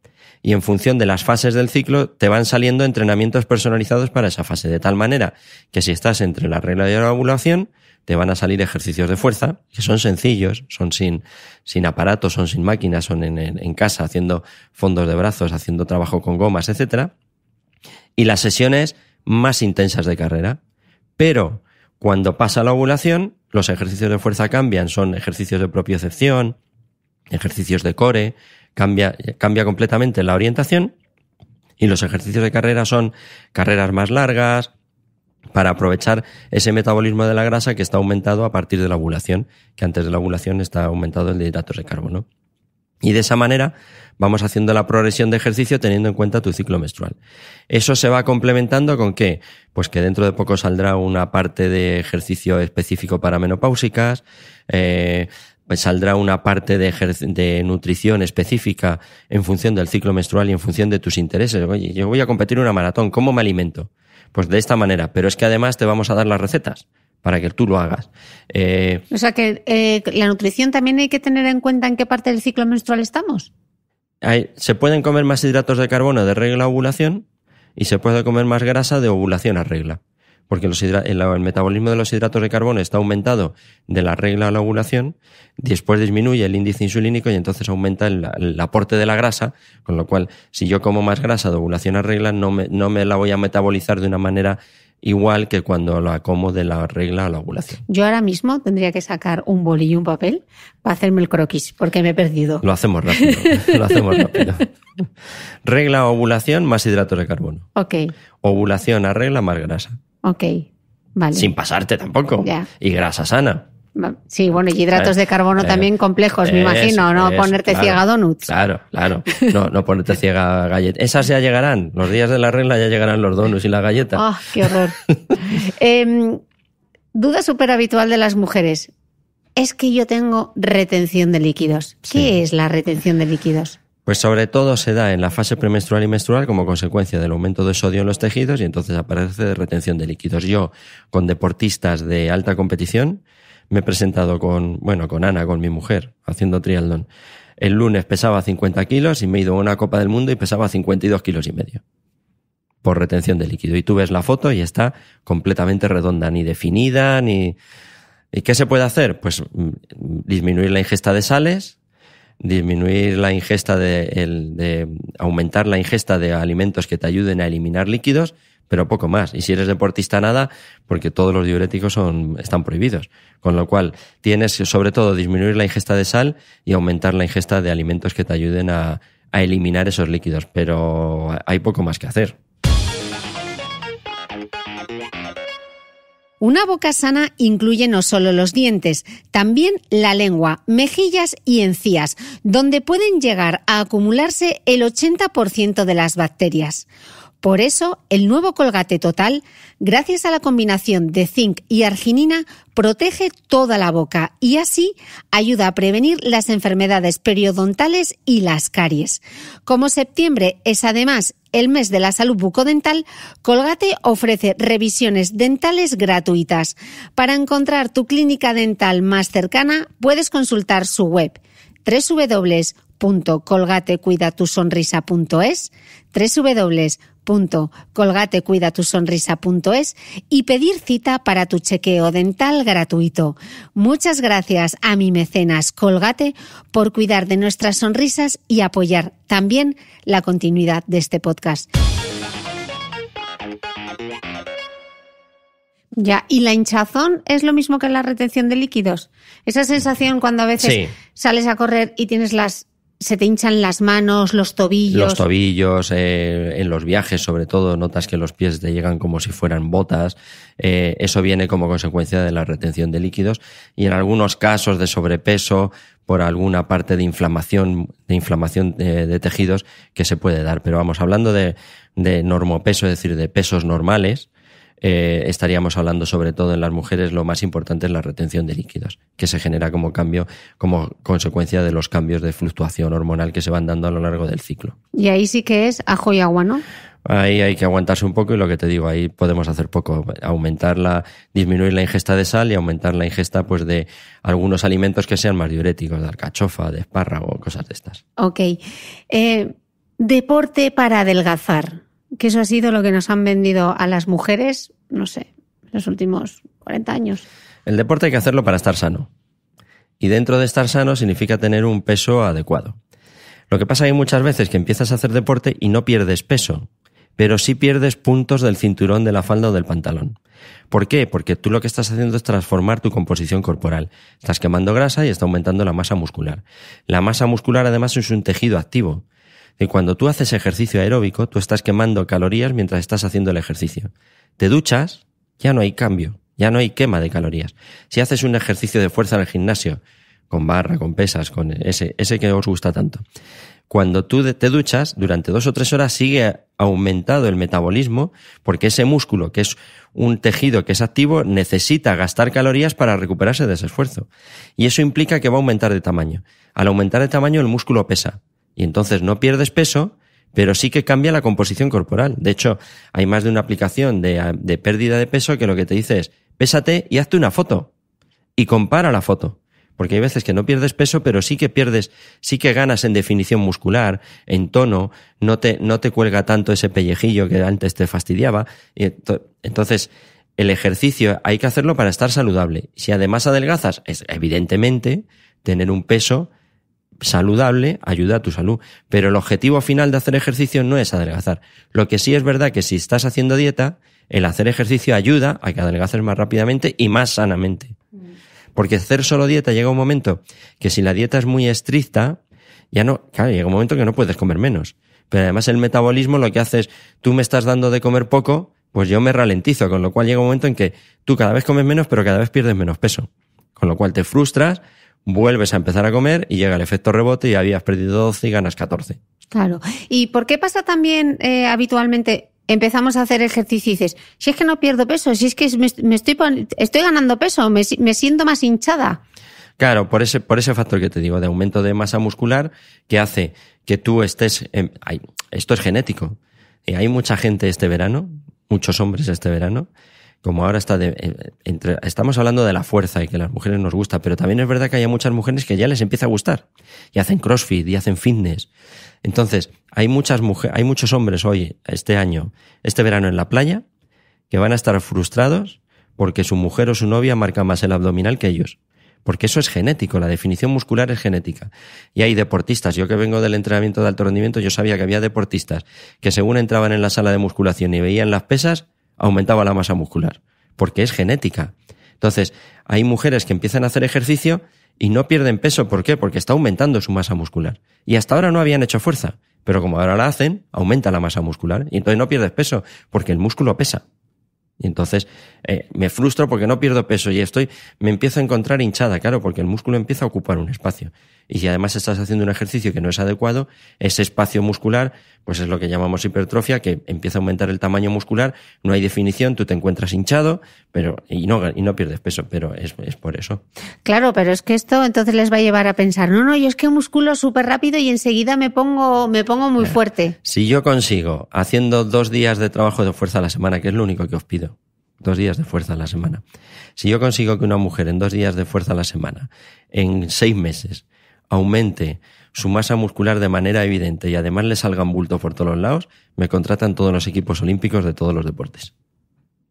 y en función de las fases del ciclo te van saliendo entrenamientos personalizados para esa fase. De tal manera que si estás entre la regla de la ovulación, te van a salir ejercicios de fuerza, que son sencillos, son sin, sin aparatos, son sin máquinas, son en, casa haciendo fondos de brazos, haciendo trabajo con gomas, etc. Y las sesiones más intensas de carrera. Pero cuando pasa la ovulación, los ejercicios de fuerza cambian, son ejercicios de propiocepción, ejercicios de core, cambia, cambia completamente la orientación y los ejercicios de carrera son carreras más largas, para aprovechar ese metabolismo de la grasa que está aumentado a partir de la ovulación, que antes de la ovulación está aumentado el de hidratos de carbono. Y de esa manera vamos haciendo la progresión de ejercicio teniendo en cuenta tu ciclo menstrual. Eso se va complementando con qué? Pues que dentro de poco saldrá una parte de ejercicio específico para menopáusicas, pues saldrá una parte de, nutrición específica en función del ciclo menstrual y en función de tus intereses. Oye, yo voy a competir en una maratón, ¿cómo me alimento? Pues de esta manera, pero es que además te vamos a dar las recetas para que tú lo hagas. Eh, o sea que eh, la nutrición también hay que tener en cuenta en qué parte del ciclo menstrual estamos. se pueden comer más hidratos de carbono de regla a ovulación y se puede comer más grasa de ovulación a regla porque el, metabolismo de los hidratos de carbono está aumentado de la regla a la ovulación, después disminuye el índice insulínico y entonces aumenta el, aporte de la grasa, con lo cual si yo como más grasa de ovulación a regla no me, no me la voy a metabolizar de una manera igual que cuando la como de la regla a la ovulación. Yo ahora mismo tendría que sacar un boli y un papel para hacerme el croquis, porque me he perdido. Lo hacemos rápido, lo hacemos rápido. Regla a ovulación más hidratos de carbono. Ok. Ovulación a regla más grasa. Ok, vale. Sin pasarte tampoco. Y grasa sana. Sí, bueno, y hidratos eh, de carbono eh, también complejos, me imagino, ¿no? ponerte ciega donuts. Claro, claro. No, no ponerte ciega galletas. Esas ya llegarán. Los días de la regla ya llegarán los donuts y la galleta. ¡Ah, qué horror! Em, duda súper habitual de las mujeres. Es que yo tengo retención de líquidos. ¿Qué es la retención de líquidos? Pues sobre todo se da en la fase premenstrual y menstrual como consecuencia del aumento de sodio en los tejidos y entonces aparece de retención de líquidos. Yo, con deportistas de alta competición, me he presentado con, bueno, con Ana, con mi mujer, haciendo triatlón. El lunes pesaba 50 kilos y me he ido a una Copa del Mundo y pesaba 52 kilos y medio por retención de líquido. Y tú ves la foto y está completamente redonda, ni definida, ni... ¿Y qué se puede hacer? Pues mm, disminuir la ingesta de sales, disminuir la ingesta de, el, de, aumentar la ingesta de alimentos que te ayuden a eliminar líquidos, pero poco más. Y si eres deportista, nada, porque todos los diuréticos son, están prohibidos. Con lo cual, tienes sobre todo disminuir la ingesta de sal y aumentar la ingesta de alimentos que te ayuden a, a eliminar esos líquidos, pero hay poco más que hacer. Una boca sana incluye no solo los dientes, también la lengua, mejillas y encías, donde pueden llegar a acumularse el 80% de las bacterias. Por eso, el nuevo Colgate Total, gracias a la combinación de zinc y arginina, protege toda la boca y así ayuda a prevenir las enfermedades periodontales y las caries. Como septiembre es además el mes de la salud bucodental, Colgate ofrece revisiones dentales gratuitas. Para encontrar tu clínica dental más cercana, puedes consultar su web www.colgatecuidatusonrisa.es www colgatecuidatusonrisa.es y pedir cita para tu chequeo dental gratuito. Muchas gracias a mi mecenas Colgate por cuidar de nuestras sonrisas y apoyar también la continuidad de este podcast. Ya, ¿y la hinchazón es lo mismo que la retención de líquidos? Esa sensación cuando a veces sales a correr y tienes las se te hinchan las manos, los tobillos. Los tobillos, eh, en los viajes sobre todo, notas que los pies te llegan como si fueran botas. Eh, eso viene como consecuencia de la retención de líquidos y en algunos casos de sobrepeso por alguna parte de inflamación, de inflamación eh, de, tejidos que se puede dar. Pero vamos, hablando de, de normopeso, es decir, de pesos normales, eh, estaríamos hablando sobre todo en las mujeres, lo más importante es la retención de líquidos, que se genera como cambio, como consecuencia de los cambios de fluctuación hormonal que se van dando a lo largo del ciclo. Y ahí sí que es ajo y agua, ¿no? Ahí hay que aguantarse un poco y lo que te digo, ahí podemos hacer poco, aumentar la, disminuir la ingesta de sal y aumentar la ingesta pues de algunos alimentos que sean más diuréticos, de alcachofa, de espárrago, cosas de estas. Ok. Eh, deporte para adelgazar que eso ha sido lo que nos han vendido a las mujeres, no sé, los últimos 40 años. El deporte hay que hacerlo para estar sano. Y dentro de estar sano significa tener un peso adecuado. Lo que pasa es que muchas veces que empiezas a hacer deporte y no pierdes peso, pero sí pierdes puntos del cinturón, de la falda o del pantalón. ¿Por qué? Porque tú lo que estás haciendo es transformar tu composición corporal. Estás quemando grasa y está aumentando la masa muscular. La masa muscular además es un tejido activo que cuando tú haces ejercicio aeróbico, tú estás quemando calorías mientras estás haciendo el ejercicio. Te duchas, ya no hay cambio, ya no hay quema de calorías. Si haces un ejercicio de fuerza en el gimnasio, con barra, con pesas, con ese, ese que os gusta tanto, cuando tú te duchas, durante dos o tres horas sigue aumentado el metabolismo porque ese músculo, que es un tejido que es activo, necesita gastar calorías para recuperarse de ese esfuerzo. Y eso implica que va a aumentar de tamaño. Al aumentar de tamaño, el músculo pesa. Y entonces no pierdes peso, pero sí que cambia la composición corporal. De hecho, hay más de una aplicación ah, de, pérdida de peso que lo que te dice es, pésate y hazte una foto. Y compara la foto. Porque hay veces que no pierdes peso, pero sí que pierdes, sí que ganas en definición muscular, en tono, no te, no te cuelga tanto ese pellejillo que antes te fastidiaba. Entonces, el ejercicio hay que hacerlo para estar saludable. Si además adelgazas, es evidentemente tener un peso saludable ayuda a tu salud. Pero el objetivo final de hacer ejercicio no es adelgazar. Lo que sí es verdad que si estás haciendo dieta, el hacer ejercicio ayuda a que adelgaces más rápidamente y más sanamente. Mm. Porque hacer solo dieta llega un momento que si la dieta es muy estricta, ya no, claro, llega un momento que no puedes comer menos. Pero además el metabolismo lo que hace es, tú me estás dando de comer poco, pues yo me ralentizo, con lo cual llega un momento en que tú cada vez comes menos, pero cada vez pierdes menos peso. Con lo cual te frustras, vuelves a empezar a comer y llega el efecto rebote y habías perdido 12 y ganas 14. Claro. ¿Y por qué pasa también eh, habitualmente? Empezamos a hacer ejercicios si es que no pierdo peso, si es que me, estoy, estoy ganando peso, me, siento más hinchada. Claro, por ese, por ese factor que te digo, de aumento de masa muscular, que hace que tú estés. esto es genético. Y eh, hay mucha gente este verano, muchos hombres este verano, como ahora está de, eh, entre, estamos hablando de la fuerza y que a las mujeres nos gusta, pero también es verdad que hay muchas mujeres que ya les empieza a gustar y hacen CrossFit y hacen fitness. Entonces, hay muchas mujeres, hay muchos hombres hoy, este año, este verano en la playa, que van a estar frustrados porque su mujer o su novia marca más el abdominal que ellos. Porque eso es genético, la definición muscular es genética. Y hay deportistas, yo que vengo del entrenamiento de alto rendimiento, yo sabía que había deportistas que según entraban en la sala de musculación y veían las pesas, aumentaba la masa muscular, porque es genética. Entonces, hay mujeres que empiezan a hacer ejercicio y no pierden peso. ¿Por qué? Porque está aumentando su masa muscular. Y hasta ahora no habían hecho fuerza, pero como ahora la hacen, aumenta la masa muscular y entonces no pierdes peso, porque el músculo pesa. Y entonces eh, me frustro porque no pierdo peso y estoy, me empiezo a encontrar hinchada, claro, porque el músculo empieza a ocupar un espacio. Y si además estás haciendo un ejercicio que no es adecuado, ese espacio muscular, pues es lo que llamamos hipertrofia, que empieza a aumentar el tamaño muscular, no hay definición, tú te encuentras hinchado, pero, y no, y no pierdes peso, pero es, por eso. Claro, pero es que esto entonces les va a llevar a pensar, no, no, yo es que musculo súper rápido y enseguida me pongo, me pongo muy fuerte. Si yo consigo, haciendo dos días de trabajo de fuerza a la semana, que es lo único que os pido, dos días de fuerza a la semana. Si yo consigo que una mujer en dos días de fuerza a la semana, en seis meses, aumente su masa muscular de manera evidente y además le salgan bulto por todos los lados, me contratan todos los equipos olímpicos de todos los deportes.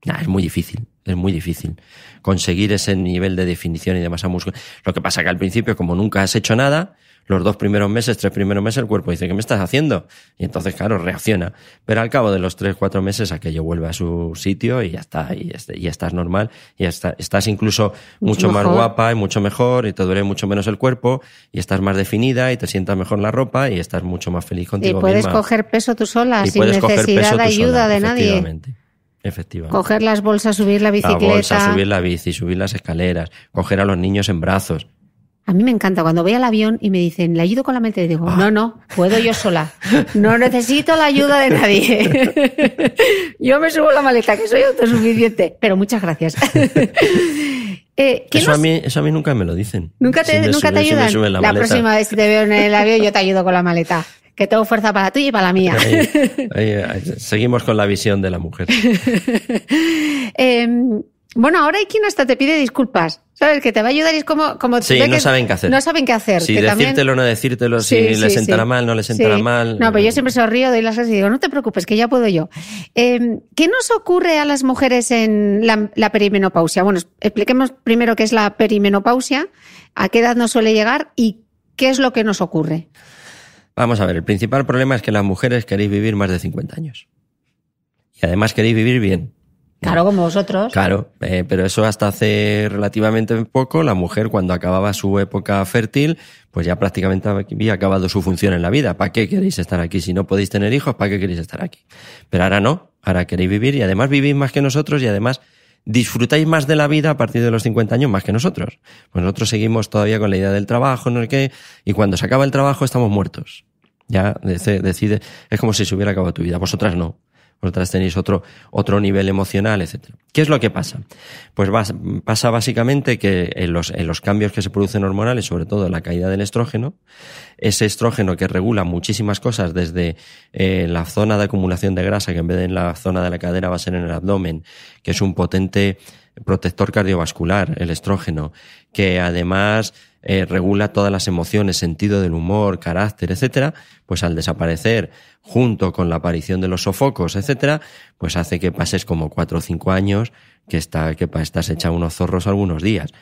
es muy difícil, es muy difícil conseguir ese nivel de definición y de masa muscular. Lo que pasa que al principio, como nunca has hecho nada, los dos primeros meses, tres primeros meses, el cuerpo dice, ¿qué me estás haciendo? Y entonces, claro, reacciona. Pero al cabo de los tres, cuatro meses, aquello vuelve a su sitio y ya está, y, estás normal, y estás incluso mucho, más guapa y mucho mejor, y te duele mucho menos el cuerpo, y estás más definida, y te sientas mejor la ropa, y estás mucho más feliz contigo. Y puedes coger peso tú sola, sin necesidad de ayuda de nadie. Efectivamente. Coger las bolsas, subir la bicicleta. La subir la bici, subir las escaleras, coger a los niños en brazos. A mí me encanta cuando voy al avión y me dicen, ¿le ayudo con la maleta? Y digo, no, no, puedo yo sola. No necesito la ayuda de nadie. yo me subo la maleta, que soy autosuficiente. Pero muchas gracias. Eh, eso, a mí, eso a mí nunca me lo dicen. ¿Nunca te, nunca te ayudan? la, próxima vez que te veo en el avión, yo te ayudo con la maleta. Que tengo fuerza para la tuya y para la mía. seguimos con la visión de la mujer. Em, bueno, ahora hay quien hasta te pide disculpas. ¿Sabes? Que te va a ayudar y es como. como sí, no saben qué hacer. No saben qué hacer. Sí, decírtelo o no decírtelo, si les sentará mal, no les sentará mal. No, pero yo siempre sonrío, doy las gracias y digo, no te preocupes, que ya puedo yo. Em, ¿Qué nos ocurre a las mujeres en la, la, perimenopausia? Bueno, expliquemos primero qué es la perimenopausia, a qué edad nos suele llegar y qué es lo que nos ocurre. Vamos a ver, el principal problema es que las mujeres queréis vivir más de 50 años. Y además queréis vivir bien. Claro, como vosotros. Claro, eh, pero eso hasta hace relativamente poco, la mujer cuando acababa su época fértil, pues ya prácticamente había acabado su función en la vida. ¿Para qué queréis estar aquí? Si no podéis tener hijos, ¿para qué queréis estar aquí? Pero ahora no, ahora queréis vivir y además vivís más que nosotros y además disfrutáis más de la vida a partir de los 50 años más que nosotros. Pues nosotros seguimos todavía con la idea del trabajo, no sé qué, y cuando se acaba el trabajo estamos muertos. Ya decide, es como si se hubiera acabado tu vida, vosotras no otras tenéis otro, otro nivel emocional, etc. ¿Qué es lo que pasa? Pues pasa básicamente que en los, cambios que se producen hormonales, sobre todo en la caída del estrógeno, ese estrógeno que regula muchísimas cosas desde eh, la zona de acumulación de grasa, que en vez de en la zona de la cadera va a ser en el abdomen, que es un potente protector cardiovascular, el estrógeno, que además eh, regula todas las emociones, sentido del humor, carácter, etcétera, pues al desaparecer junto con la aparición de los sofocos, etcétera, pues hace que pases como cuatro o cinco años que, está, que estás hecha unos zorros algunos días.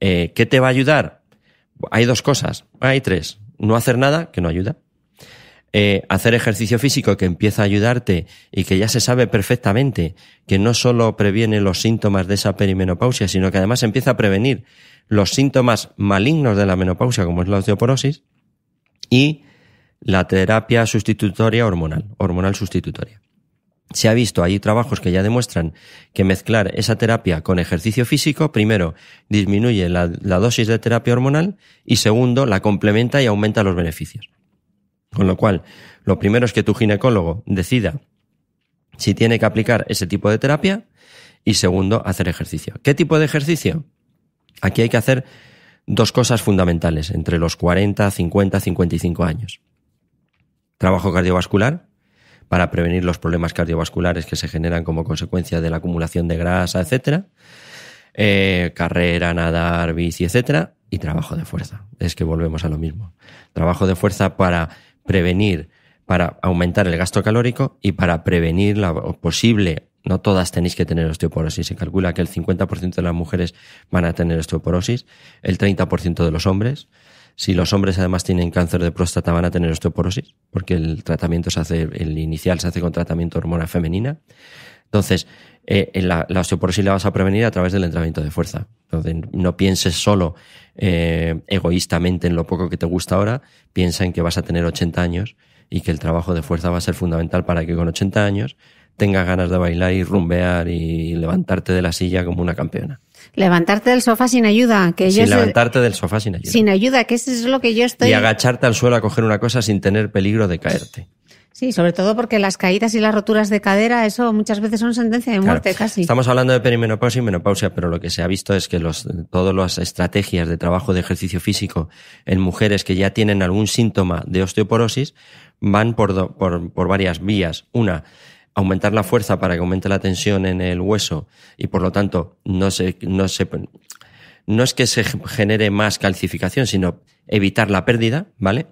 Eh, ¿Qué te va a ayudar? Hay dos cosas, hay tres. No hacer nada, que no ayuda. Eh, hacer ejercicio físico que empieza a ayudarte y que ya se sabe perfectamente que no solo previene los síntomas de esa perimenopausia, sino que además empieza a prevenir los síntomas malignos de la menopausia, como es la osteoporosis, y la terapia sustitutoria hormonal, hormonal sustitutoria. Se ha visto, hay trabajos que ya demuestran que mezclar esa terapia con ejercicio físico, primero, disminuye la, la dosis de terapia hormonal y segundo, la complementa y aumenta los beneficios. Con lo cual, lo primero es que tu ginecólogo decida si tiene que aplicar ese tipo de terapia y segundo, hacer ejercicio. ¿Qué tipo de ejercicio? Aquí hay que hacer dos cosas fundamentales entre los 40, 50, 55 años. Trabajo cardiovascular para prevenir los problemas cardiovasculares que se generan como consecuencia de la acumulación de grasa, etc. Eh, carrera, nadar, bici, etcétera, y trabajo de fuerza. Es que volvemos a lo mismo. Trabajo de fuerza para prevenir, para aumentar el gasto calórico y para prevenir la posible no todas tenéis que tener osteoporosis. Se calcula que el 50% de las mujeres van a tener osteoporosis, el 30% de los hombres. Si los hombres además tienen cáncer de próstata van a tener osteoporosis, porque el tratamiento se hace, el inicial se hace con tratamiento hormona femenina. Entonces, eh, eh, la, osteoporosis la vas a prevenir a través del entrenamiento de fuerza. Entonces, no pienses solo eh, egoístamente en lo poco que te gusta ahora, piensa en que vas a tener 80 años y que el trabajo de fuerza va a ser fundamental para que con 80 años tenga ganas de bailar y rumbear y levantarte de la silla como una campeona. Levantarte del sofá sin ayuda. Que sin levantarte del sofá sin ayuda. Sin ayuda, que eso es lo que yo estoy. Y agacharte al suelo a coger una cosa sin tener peligro de caerte. Sí, sobre todo porque las caídas y las roturas de cadera, eso muchas veces son sentencia de muerte casi. Estamos hablando de perimenopausia y menopausia, pero lo que se ha visto es que los, todas las estrategias de trabajo de ejercicio físico en mujeres que ya tienen algún síntoma de osteoporosis van por, por, por varias vías. Una, aumentar la fuerza para que aumente la tensión en el hueso y por lo tanto no se, no no es que se genere más calcificación, sino evitar la pérdida, ¿vale?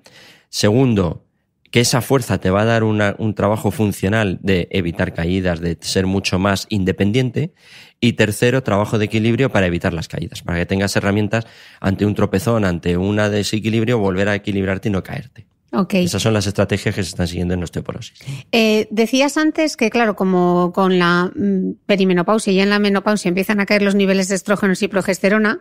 Segundo, que esa fuerza te va a dar un trabajo funcional de evitar caídas, de ser mucho más independiente. Y tercero, trabajo de equilibrio para evitar las caídas, para que tengas herramientas ante un tropezón, ante un desequilibrio, volver a equilibrarte y no caerte. Esas son las estrategias que se están siguiendo en osteoporosis. Eh, decías antes que, claro, como con la mm, perimenopausia y en la menopausia empiezan a caer los niveles de estrógenos y progesterona,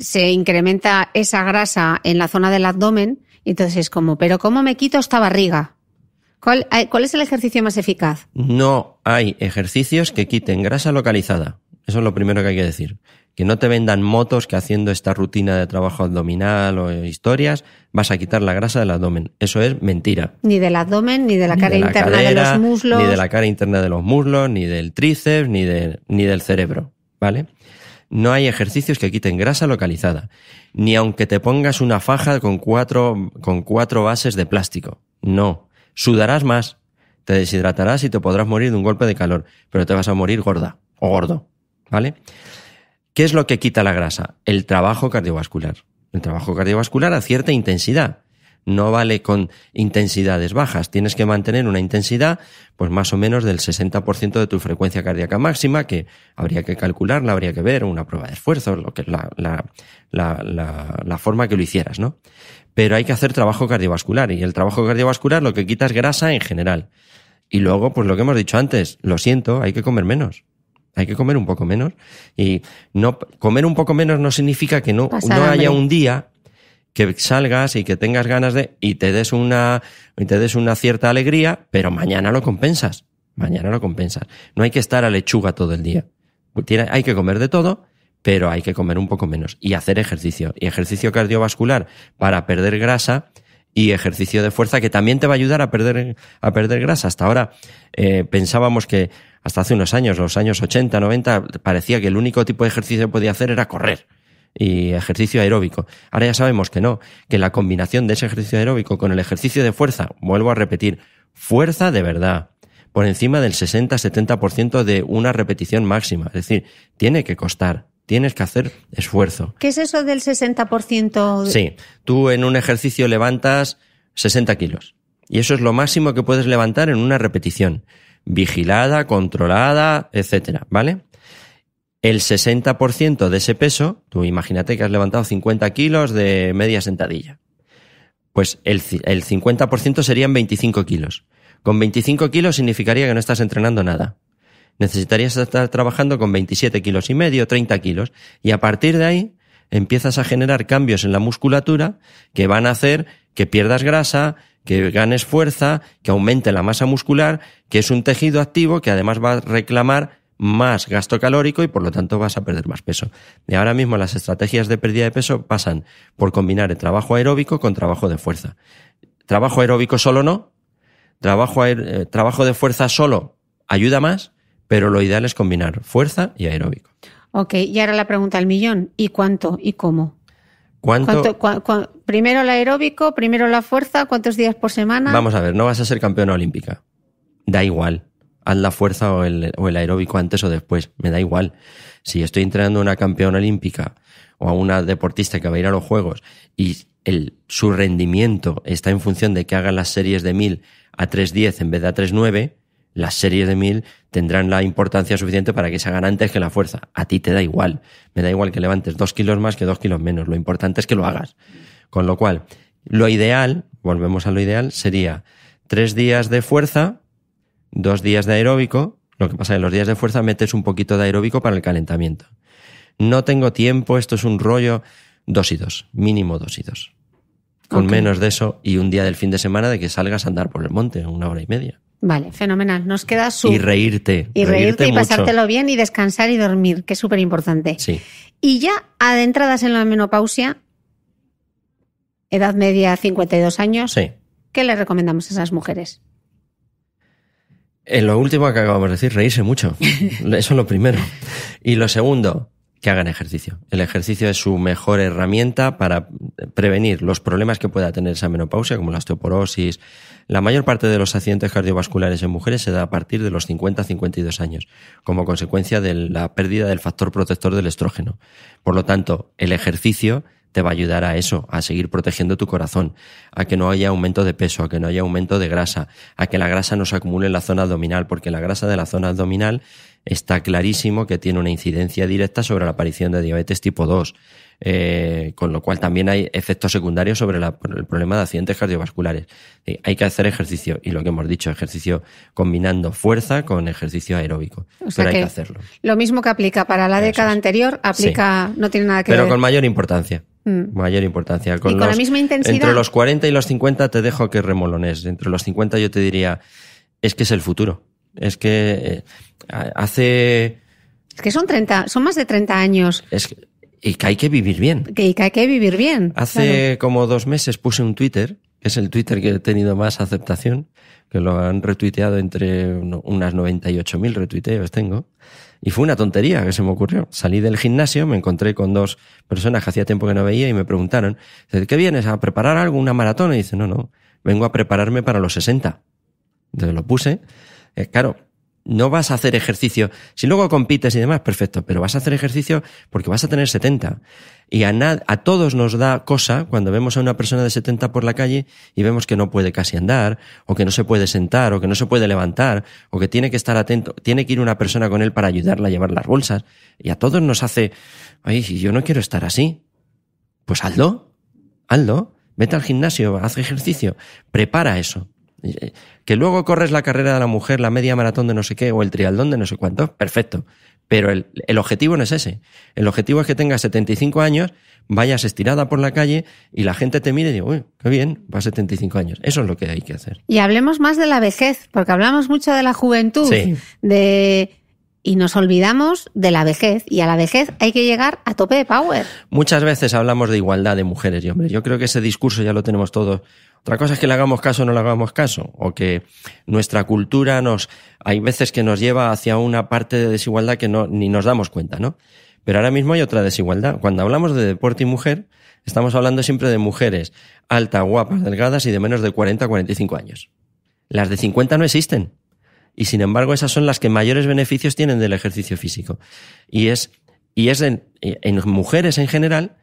se incrementa esa grasa en la zona del abdomen. Entonces es como, ¿pero cómo me quito esta barriga? ¿Cuál eh, es el ejercicio más eficaz? No hay ejercicios que quiten grasa localizada. Eso es lo primero que hay que decir que no te vendan motos que haciendo esta rutina de trabajo abdominal o historias vas a quitar la grasa del abdomen. Eso es mentira. Ni del abdomen, ni de la cara interna de los muslos. Ni de la cara interna de los muslos, ni del tríceps, ni, ni del cerebro. ¿Vale? No hay ejercicios que quiten grasa localizada. Ni aunque te pongas una faja con cuatro, con cuatro bases de plástico. No. Sudarás más, te deshidratarás y te podrás morir de un golpe de calor, pero te vas a morir gorda o gordo. ¿Vale? ¿Qué es lo que quita la grasa? El trabajo cardiovascular. El trabajo cardiovascular a cierta intensidad. No vale con intensidades bajas. Tienes que mantener una intensidad, pues más o menos del 60% de tu frecuencia cardíaca máxima, que habría que calcularla, habría que ver, una prueba de esfuerzo, lo que la, la, la forma que lo hicieras, ¿no? Pero hay que hacer trabajo cardiovascular. Y el trabajo cardiovascular lo que quita es grasa en general. Y luego, pues lo que hemos dicho antes, lo siento, hay que comer menos hay que comer un poco menos. Y no comer un poco menos no significa que no, no haya un día que salgas y que tengas ganas de y te des una te des una cierta alegría, pero mañana lo compensas. Mañana lo compensas. No hay que estar a lechuga todo el día. hay que comer de todo, pero hay que comer un poco menos y hacer ejercicio. Y ejercicio cardiovascular para perder grasa y ejercicio de fuerza que también te va a ayudar a perder, a perder grasa. Hasta ahora eh, pensábamos que hasta hace unos años, los años 80, 90, parecía que el único tipo de ejercicio que podía hacer era correr y ejercicio aeróbico. Ahora ya sabemos que no, que la combinación de ese ejercicio aeróbico con el ejercicio de fuerza, vuelvo a repetir, fuerza de verdad, por encima del 60-70% de una repetición máxima. Es decir, tiene que costar, tienes que hacer esfuerzo. ¿Qué es eso del 60%? Sí, tú en un ejercicio levantas 60 kilos. Y eso es lo máximo que puedes levantar en una repetición vigilada, controlada, etcétera, ¿vale? El 60% de ese peso, tú imagínate que has levantado 50 kilos de media sentadilla. Pues el, el 50% serían 25 kilos. Con 25 kilos significaría que no estás entrenando nada. Necesitarías estar trabajando con 27 kilos y medio, 30 kilos. Y a partir de ahí empiezas a generar cambios en la musculatura que van a hacer que pierdas grasa, que ganes fuerza, que aumente la masa muscular, que es un tejido activo que además va a reclamar más gasto calórico y por lo tanto vas a perder más peso. Y ahora mismo las estrategias de pérdida de peso pasan por combinar el trabajo aeróbico con trabajo de fuerza. Trabajo aeróbico solo no, trabajo, eh, de fuerza solo ayuda más, pero lo ideal es combinar fuerza y aeróbico. Ok, y ahora la pregunta al millón, ¿y cuánto y cómo? ¿Cuánto? Primero el aeróbico, primero la fuerza, ¿cuántos días por semana? Vamos a ver, no vas a ser campeona olímpica. Da igual. Haz la fuerza o el, o el aeróbico antes o después. Me da igual. Si estoy entrenando a una campeona olímpica o a una deportista que va a ir a los Juegos y el, su rendimiento está en función de que haga las series de 1000 a 3.10 en vez de a 3.9, las series de 1000 tendrán la importancia suficiente para que se hagan antes que la fuerza. A ti te da igual. Me da igual que levantes dos kilos más que dos kilos menos. Lo importante es que lo hagas. Con lo cual, lo ideal, volvemos a lo ideal, sería tres días de fuerza, dos días de aeróbico. Lo que pasa es que los días de fuerza metes un poquito de aeróbico para el calentamiento. No tengo tiempo, esto es un rollo. Dos y dos, mínimo dos y dos. Con menos de eso y un día del fin de semana de que salgas a andar por el monte, una hora y media. Vale, fenomenal. Nos queda su... Y reírte. Y reírte, y pasártelo bien y descansar y dormir, que es súper importante. Sí. Y ya adentradas en la menopausia, edad media 52 años, sí. ¿qué le recomendamos a esas mujeres? En eh, lo último que acabamos de decir, reírse mucho. Eso es lo primero. Y lo segundo, que hagan ejercicio. El ejercicio es su mejor herramienta para prevenir los problemas que pueda tener esa menopausia, como la osteoporosis. La mayor parte de los accidentes cardiovasculares en mujeres se da a partir de los 50-52 años, como consecuencia de la pérdida del factor protector del estrógeno. Por lo tanto, el ejercicio te va a ayudar a eso, a seguir protegiendo tu corazón, a que no haya aumento de peso, a que no haya aumento de grasa, a que la grasa no se acumule en la zona abdominal, porque la grasa de la zona abdominal está clarísimo que tiene una incidencia directa sobre la aparición de diabetes tipo 2, eh, con lo cual también hay efectos secundarios sobre el problema de accidentes cardiovasculares. hay que hacer ejercicio, y lo que hemos dicho, ejercicio combinando fuerza con ejercicio aeróbico, pero que hacerlo. Lo mismo que aplica para la década anterior, aplica, no tiene nada que ver. Pero con mayor importancia. Mm. Mayor importancia. Con, y con la misma intensidad. Entre los 40 y los 50 te dejo que remolones. Entre los 50 yo te diría, es que es el futuro. Es que eh, hace... Es que son 30, son más de 30 años. Es que, y que hay que vivir bien. Que, que hay que vivir bien. Hace como dos meses puse un Twitter, que es el Twitter que he tenido más aceptación, que lo han retuiteado entre unas 98.000 retuiteos tengo, y fue una tontería que se me ocurrió. Salí del gimnasio, me encontré con dos personas que hacía tiempo que no veía y me preguntaron, ¿qué vienes a preparar algo, una maratón? Y dice, no, no, vengo a prepararme para los 60. Entonces lo puse. Eh, claro, no vas a hacer ejercicio. Si luego compites y demás, perfecto, pero vas a hacer ejercicio porque vas a tener 70. Y a, a todos nos da cosa cuando vemos a una persona de 70 por la calle y vemos que no puede casi andar, o que no se puede sentar, o que no se puede levantar, o que tiene que estar atento, tiene que ir una persona con él para ayudarla a llevar las bolsas. Y a todos nos hace, ay, yo no quiero estar así. Pues aldo, aldo, vete al gimnasio, haz ejercicio, prepara eso. Eh, que luego corres la carrera de la mujer, la media maratón de no sé qué o el trialdón de no sé cuánto, perfecto. Pero el, objetivo no es ese. El objetivo es que tengas 75 años, vayas estirada por la calle y la gente te mire y diga, uy, qué bien, va a 75 años. Eso es lo que hay que hacer. Y hablemos más de la vejez, porque hablamos mucho de la juventud, de y nos olvidamos de la vejez. Y a la vejez hay que llegar a tope de power. Muchas veces hablamos de igualdad de mujeres y hombres. Yo creo que ese discurso ya lo tenemos todos. Otra cosa es que le hagamos caso o no le hagamos caso. O que nuestra cultura nos. Hay veces que nos lleva hacia una parte de desigualdad que no, ni nos damos cuenta, ¿no? Pero ahora mismo hay otra desigualdad. Cuando hablamos de deporte y mujer, estamos hablando siempre de mujeres altas, guapas, delgadas y de menos de 40 a 45 años. Las de 50 no existen y sin embargo esas son las que mayores beneficios tienen del ejercicio físico. Y es, y es en, mujeres en general,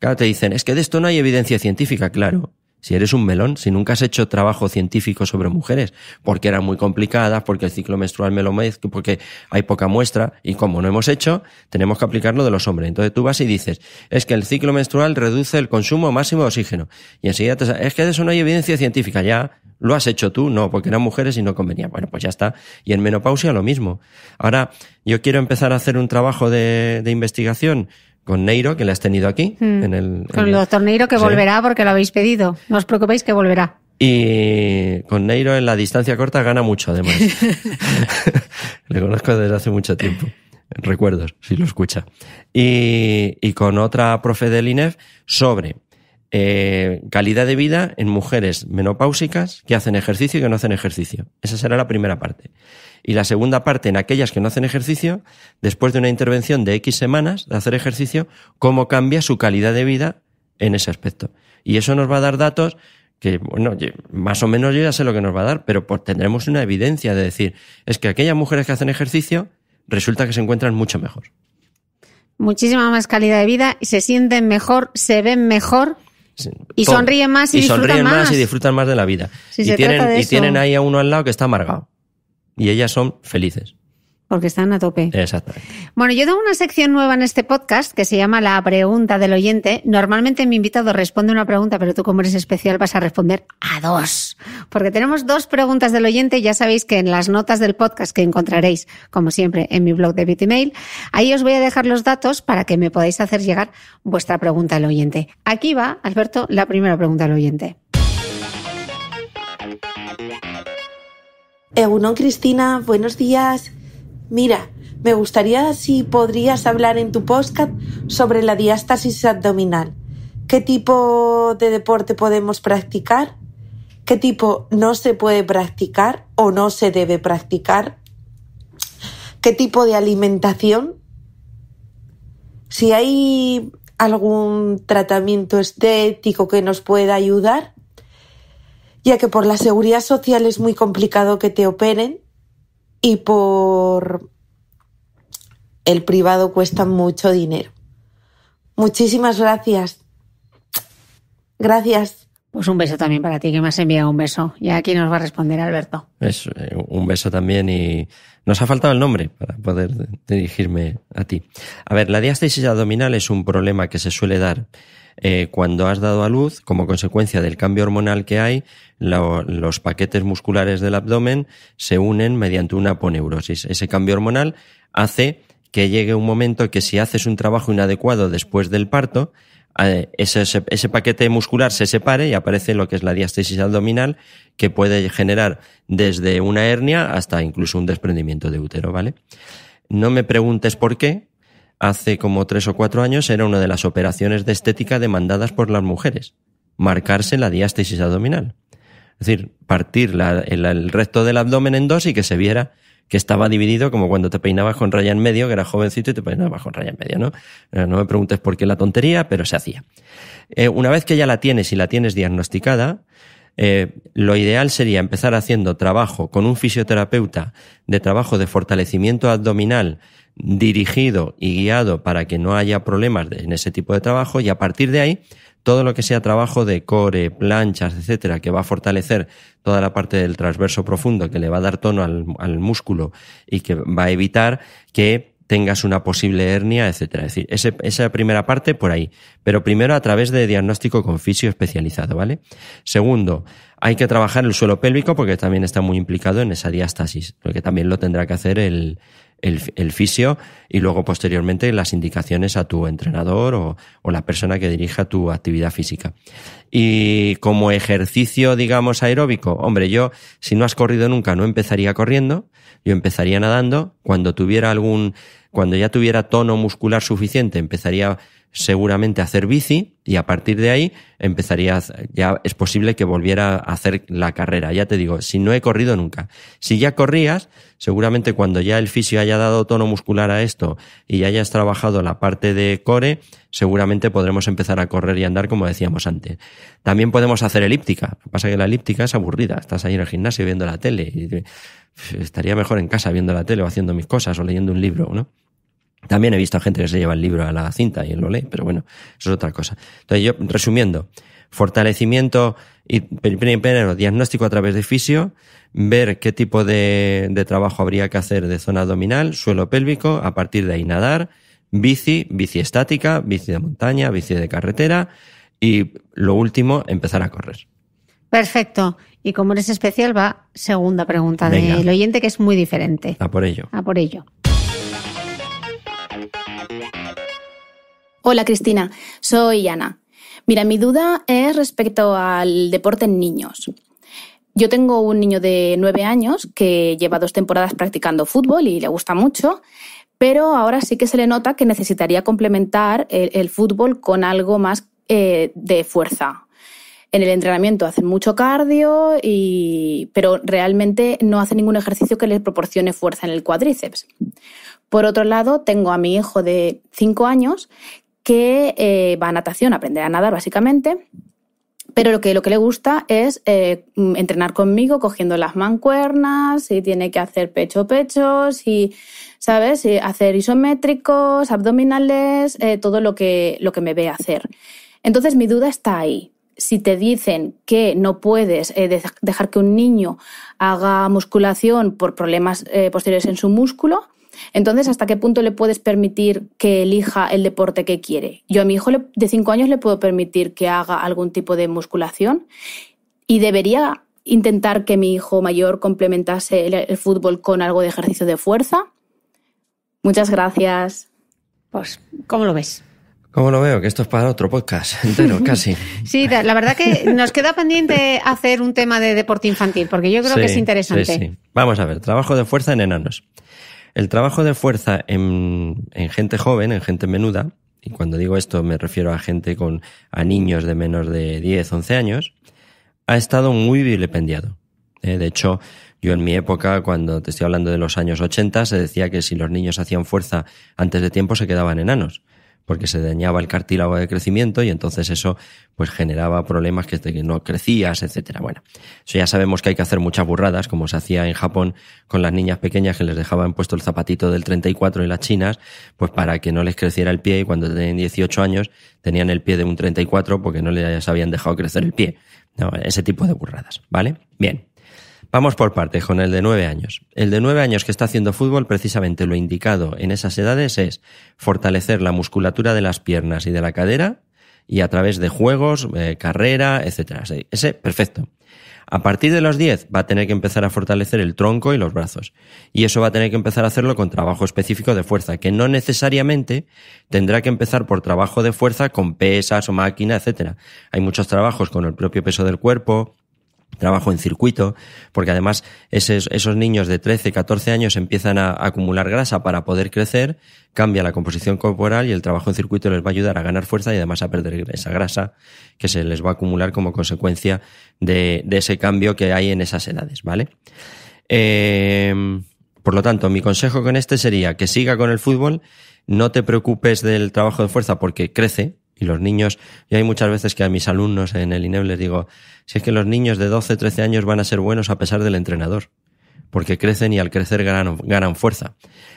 claro, te dicen, es que de esto no hay evidencia científica, claro. Si eres un melón, si nunca has hecho trabajo científico sobre mujeres, porque eran muy complicadas, porque el ciclo menstrual me lo mezcla, porque hay poca muestra, y como no hemos hecho, tenemos que aplicarlo de los hombres. Entonces tú vas y dices, es que el ciclo menstrual reduce el consumo máximo de oxígeno. Y enseguida te es que de eso no hay evidencia científica, ya, ¿Lo has hecho tú? No, porque eran mujeres y no convenía. Bueno, pues ya está. Y en menopausia lo mismo. Ahora, yo quiero empezar a hacer un trabajo de, investigación con Neiro, que le has tenido aquí. Mm. En el, con el doctor Neiro, que volverá porque lo habéis pedido. No os preocupéis que volverá. Y con Neiro en la distancia corta gana mucho, además. le conozco desde hace mucho tiempo. Recuerdos, si lo escucha. Y, y con otra profe del INEF sobre eh, calidad de vida en mujeres menopáusicas que hacen ejercicio y que no hacen ejercicio. Esa será la primera parte. Y la segunda parte, en aquellas que no hacen ejercicio, después de una intervención de X semanas de hacer ejercicio, cómo cambia su calidad de vida en ese aspecto. Y eso nos va a dar datos que, bueno, más o menos yo ya sé lo que nos va a dar, pero pues, tendremos una evidencia de decir, es que aquellas mujeres que hacen ejercicio resulta que se encuentran mucho mejor. Muchísima más calidad de vida y se sienten mejor, se ven mejor y sonríen más y, disfrutan más. y disfrutan más de la vida. tienen, y tienen ahí a uno al lado que está amargado. Y ellas son felices porque están a tope. Exacto. Bueno, yo tengo una sección nueva en este podcast que se llama La pregunta del oyente. Normalmente mi invitado responde una pregunta, pero tú como eres especial vas a responder a dos, porque tenemos dos preguntas del oyente. Ya sabéis que en las notas del podcast que encontraréis, como siempre, en mi blog de Bitmail, ahí os voy a dejar los datos para que me podáis hacer llegar vuestra pregunta al oyente. Aquí va, Alberto, la primera pregunta al oyente. Egunon Cristina, buenos días. Mira, me gustaría si podrías hablar en tu podcast sobre la diástasis abdominal. ¿Qué tipo de deporte podemos practicar? ¿Qué tipo no se puede practicar o no se debe practicar? ¿Qué tipo de alimentación? Si hay algún tratamiento estético que nos pueda ayudar, ya que por la seguridad social es muy complicado que te operen, y por el privado cuesta mucho dinero. Muchísimas gracias. Gracias. Pues un beso también para ti, que me has enviado un beso. Y aquí nos va a responder Alberto. Es, eh, un beso también y nos ha faltado el nombre para poder dirigirme a ti. A ver, la diástasis abdominal es un problema que se suele dar eh, cuando has dado a luz, como consecuencia del cambio hormonal que hay, los paquetes musculares del abdomen se unen mediante una poneurosis. Ese cambio hormonal hace que llegue un momento que si haces un trabajo inadecuado después del parto, eh, ese, paquete muscular se separe y aparece lo que es la diástesis abdominal, que puede generar desde una hernia hasta incluso un desprendimiento de útero, ¿vale? No me preguntes por qué, hace como tres o cuatro años era una de las operaciones de estética demandadas por las mujeres, marcarse la diástesis abdominal. Es decir, partir el, resto del abdomen en dos y que se viera que estaba dividido como cuando te peinabas con raya en medio, que era jovencito y te peinabas con raya en medio, ¿no? Eh, no me preguntes por qué la tontería, pero se hacía. Eh, una vez que ya la tienes y la tienes diagnosticada, eh, lo ideal sería empezar haciendo trabajo con un fisioterapeuta de trabajo de fortalecimiento abdominal dirigido y guiado para que no haya problemas en ese tipo de trabajo y a partir de ahí todo lo que sea trabajo de core, planchas, etcétera, que va a fortalecer toda la parte del transverso profundo, que le va a dar tono al músculo y que va a evitar que tengas una posible hernia, etcétera. Es decir, ese, esa primera parte por ahí. Pero primero a través de diagnóstico con fisio especializado, ¿vale? Segundo, hay que trabajar el suelo pélvico porque también está muy implicado en esa diástasis, lo que también lo tendrá que hacer el, fisio y luego posteriormente las indicaciones a tu entrenador o, o la persona que dirija tu actividad física. Y como ejercicio, digamos, aeróbico, hombre, yo si no has corrido nunca no empezaría corriendo yo empezaría nadando, cuando tuviera algún, cuando ya tuviera tono muscular suficiente, empezaría seguramente hacer bici y a partir de ahí empezaría, ya es posible que volviera a hacer la carrera. Ya te digo, si no he corrido nunca. Si ya corrías, seguramente cuando ya el fisio haya dado tono muscular a esto y hayas trabajado la parte de core, seguramente podremos empezar a correr y andar como decíamos antes. También podemos hacer elíptica. Lo que pasa es que la elíptica es aburrida. Estás ahí en el gimnasio viendo la tele. Y estaría mejor en casa viendo la tele o haciendo mis cosas o leyendo un libro, ¿no? También he visto a gente que se lleva el libro a la cinta y lo lee, pero bueno, eso es otra cosa. Entonces, yo, resumiendo, fortalecimiento y primero diagnóstico a través de fisio, ver qué tipo de, trabajo habría que hacer de zona abdominal, suelo pélvico, a partir de ahí nadar, bici, bici estática, bici de montaña, bici de carretera y lo último, empezar a correr. Perfecto. Y como eres especial, va segunda pregunta del oyente que es muy diferente. por ello. A por ello. Hola Cristina, soy Ana. Mira, mi duda es respecto al deporte en niños. Yo tengo un niño de nueve años que lleva dos temporadas practicando fútbol y le gusta mucho, pero ahora sí que se le nota que necesitaría complementar el, fútbol con algo más eh, de fuerza. En el entrenamiento hace mucho cardio, pero realmente no hace ningún ejercicio que les proporcione fuerza en el cuádriceps. Por otro lado, tengo a mi hijo de 5 años que eh, va a natación, aprender a nadar básicamente. Pero lo que, lo que le gusta es eh, mm, entrenar conmigo cogiendo las mancuernas, si tiene que hacer pecho-pecho, si, ¿sabes? hacer isométricos, abdominales, eh, todo lo que, lo que me ve hacer. Entonces mi duda está ahí. Si te dicen que no puedes dejar que un niño haga musculación por problemas posteriores en su músculo, entonces, ¿hasta qué punto le puedes permitir que elija el deporte que quiere? Yo a mi hijo de 5 años le puedo permitir que haga algún tipo de musculación y debería intentar que mi hijo mayor complementase el, fútbol con algo de ejercicio de fuerza. Muchas gracias. Pues, ¿cómo lo ves? ¿Cómo lo veo? Que esto es para otro podcast entero, casi. Sí, la verdad que nos queda pendiente hacer un tema de deporte infantil, porque yo creo que es interesante. Sí, sí. Vamos a ver, trabajo de fuerza en enanos. El trabajo de fuerza en, gente joven, en gente menuda, y cuando digo esto me refiero a gente con, a niños de menos de 10, 11 años, ha estado muy vilipendiado. ¿eh? de hecho, yo en mi época, cuando te estoy hablando de los años 80, se decía que si los niños hacían fuerza antes de tiempo se quedaban enanos porque se dañaba el cartílago de crecimiento y entonces eso pues generaba problemas que, no crecías, etcétera. Bueno, eso ya sabemos que hay que hacer muchas burradas, como se hacía en Japón con las niñas pequeñas que les dejaban puesto el zapatito del 34 y las chinas, pues para que no les creciera el pie y cuando tenían 18 años tenían el pie de un 34 porque no les habían dejado crecer el pie. No, ese tipo de burradas, ¿vale? Bien, Vamos por partes con el de nueve años. El de nueve años que está haciendo fútbol, precisamente lo indicado en esas edades es fortalecer la musculatura de las piernas y de la cadera y a través de juegos, eh, carrera, etcétera. Ese, perfecto. A partir de los 10 va a tener que empezar a fortalecer el tronco y los brazos. Y eso va a tener que empezar a hacerlo con trabajo específico de fuerza, que no necesariamente tendrá que empezar por trabajo de fuerza con pesas o máquina, etc. Hay muchos trabajos con el propio peso del cuerpo, trabajo en circuito, porque además esos, niños de 13, 14 años empiezan a, acumular grasa para poder crecer, cambia la composición corporal y el trabajo en circuito les va a ayudar a ganar fuerza y además a perder esa grasa que se les va a acumular como consecuencia de, ese cambio que hay en esas edades, ¿vale? Em, por lo tanto, mi consejo con este sería que siga con el fútbol, no te preocupes del trabajo de fuerza porque crece, y los niños, yo hay muchas veces que a mis alumnos en el INEB les digo, si es que los niños de 12, 13 años van a ser buenos a pesar del entrenador, porque crecen y al crecer ganan, ganan fuerza.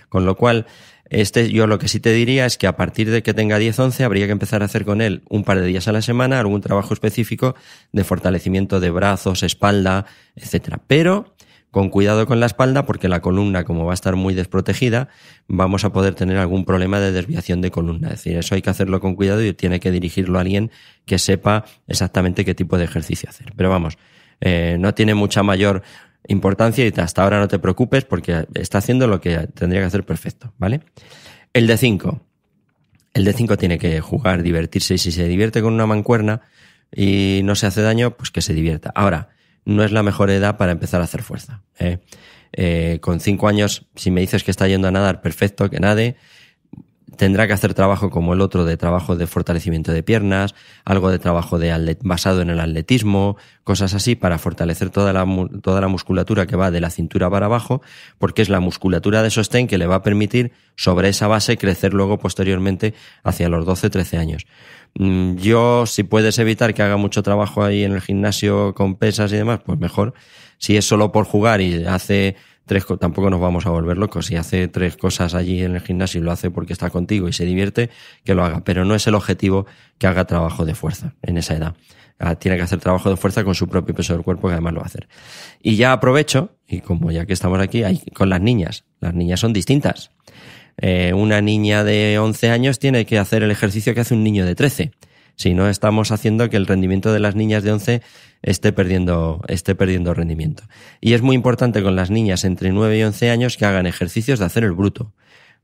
Con lo cual, este, yo lo que sí te diría es que a partir de que tenga 10, 11, habría que empezar a hacer con él un par de días a la semana algún trabajo específico de fortalecimiento de brazos, espalda, etcétera. Pero con cuidado con la espalda porque la columna, como va a estar muy desprotegida, vamos a poder tener algún problema de desviación de columna. Es decir, eso hay que hacerlo con cuidado y tiene que dirigirlo a alguien que sepa exactamente qué tipo de ejercicio hacer. Pero vamos, eh, no tiene mucha mayor importancia y hasta ahora no te preocupes porque está haciendo lo que tendría que hacer perfecto, ¿vale? El de 5. El de 5 tiene que jugar, divertirse y si se divierte con una mancuerna y no se hace daño, pues que se divierta. Ahora, no es la mejor edad para empezar a hacer fuerza. ¿eh? Eh, con cinco años, si me dices que está yendo a nadar, perfecto, que nade. Tendrá que hacer trabajo como el otro de trabajo de fortalecimiento de piernas, algo de trabajo de basado en el atletismo, cosas así para fortalecer toda la, toda la musculatura que va de la cintura para abajo, porque es la musculatura de sostén que le va a permitir sobre esa base crecer luego posteriormente hacia los 12-13 años. Mm, yo, si puedes evitar que haga mucho trabajo ahí en el gimnasio con pesas y demás, pues mejor. Si es solo por jugar y hace tres cosas, tampoco nos vamos a volver locos. Si hace tres cosas allí en el gimnasio y lo hace porque está contigo y se divierte, que lo haga. Pero no es el objetivo que haga trabajo de fuerza en esa edad. Ah, tiene que hacer trabajo de fuerza con su propio peso del cuerpo, que además lo va a hacer. Y ya aprovecho, y como ya que estamos aquí, hay, con las niñas. Las niñas son distintas. Eh, una niña de 11 años tiene que hacer el ejercicio que hace un niño de 13. Si no, estamos haciendo que el rendimiento de las niñas de 11 esté perdiendo, esté perdiendo rendimiento. Y es muy importante con las niñas entre 9 y 11 años que hagan ejercicios de hacer el bruto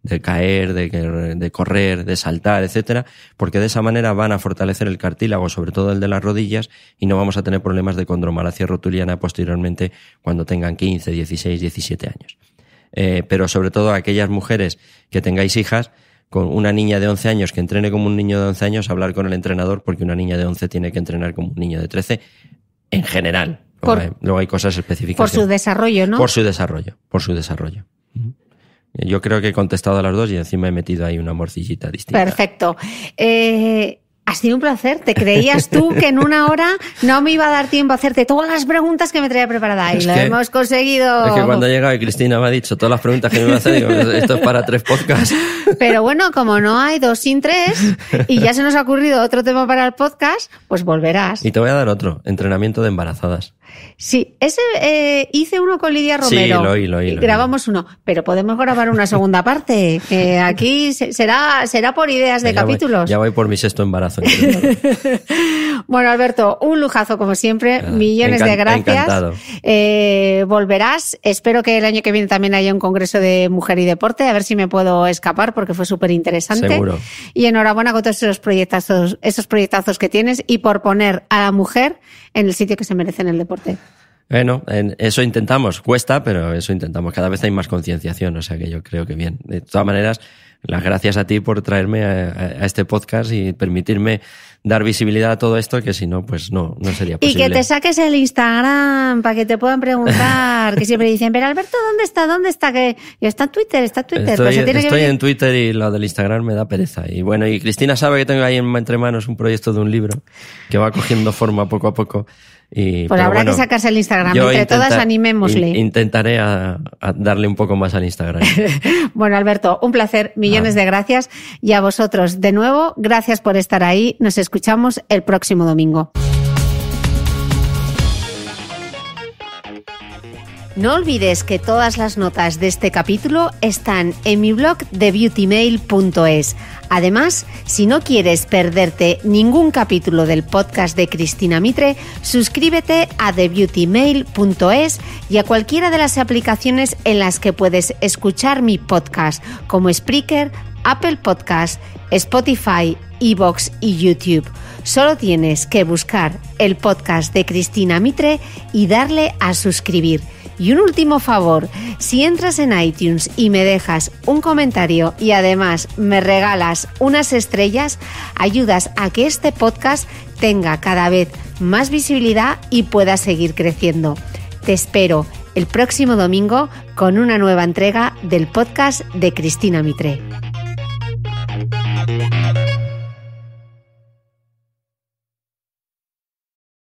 de caer, de, correr, de saltar, etcétera, porque de esa manera van a fortalecer el cartílago, sobre todo el de las rodillas, y no vamos a tener problemas de condromalacia rotuliana posteriormente cuando tengan 15, 16, 17 años. Eh, pero sobre todo aquellas mujeres que tengáis hijas, con una niña de 11 años que entrene como un niño de 11 años, hablar con el entrenador, porque una niña de 11 tiene que entrenar como un niño de 13, en general. luego, hay, cosas específicas. Por su desarrollo, ¿no? Por su desarrollo, por su desarrollo. Yo creo que he contestado a las dos y encima he metido ahí una morcillita distinta. Perfecto. Eh, ha sido un placer. Te creías tú que en una hora no me iba a dar tiempo a hacerte todas las preguntas que me traía preparada y lo hemos conseguido. Es que cuando ha llegado y Cristina me ha dicho todas las preguntas que me iba a hacer, digo, esto es para tres podcasts. Pero bueno, como no hay dos sin tres y ya se nos ha ocurrido otro tema para el podcast, pues volverás. Y te voy a dar otro, entrenamiento de embarazadas. Sí, ese eh, hice uno con Lidia Romero. Sí, lo lo grabamos uno, pero podemos grabar una segunda parte. Eh, aquí será, será por ideas de capítulos. ya voy por mi sexto embarazo. bueno, Alberto, un lujazo como siempre. Ah, Millones de gracias. Eh, volverás. Espero que el año que viene también haya un congreso de mujer y deporte. A ver si me puedo escapar porque fue súper interesante. Seguro. Y enhorabuena con todos esos proyectazos, esos proyectazos que tienes y por poner a la mujer en el sitio que se merece en el deporte. Bueno, en eso intentamos. Cuesta, pero eso intentamos. Cada vez hay más concienciación, o sea que yo creo que bien. De todas maneras, las gracias a ti por traerme a, este podcast y permitirme dar visibilidad a todo esto, que si no, pues no, no sería posible. Y que te saques el Instagram para que te puedan preguntar, que siempre dicen, pero Alberto, ¿dónde está? ¿Dónde está? Que está en Twitter, está en Twitter. Estoy, pues en Twitter y lo del Instagram me da pereza. Y bueno, y Cristina sabe que tengo ahí entre manos un proyecto de un libro que va cogiendo forma poco a poco pues Por habrá que sacarse el Instagram. Entre todas, animémosle. intentaré a, darle un poco más al Instagram. bueno, Alberto, un placer. Millones ah. de gracias. Y a vosotros, de nuevo, gracias por estar ahí. Nos escuchamos el próximo domingo. No olvides que todas las notas de este capítulo están en mi blog de beautymail.es. Además, si no quieres perderte ningún capítulo del podcast de Cristina Mitre, suscríbete a thebeautymail.es y a cualquiera de las aplicaciones en las que puedes escuchar mi podcast, como Spreaker, Apple Podcast, Spotify, Evox y YouTube. Solo tienes que buscar el podcast de Cristina Mitre y darle a suscribir. Y un último favor, si entras en iTunes y me dejas un comentario y además me regalas unas estrellas, ayudas a que este podcast tenga cada vez más visibilidad y pueda seguir creciendo. Te espero el próximo domingo con una nueva entrega del podcast de Cristina Mitre.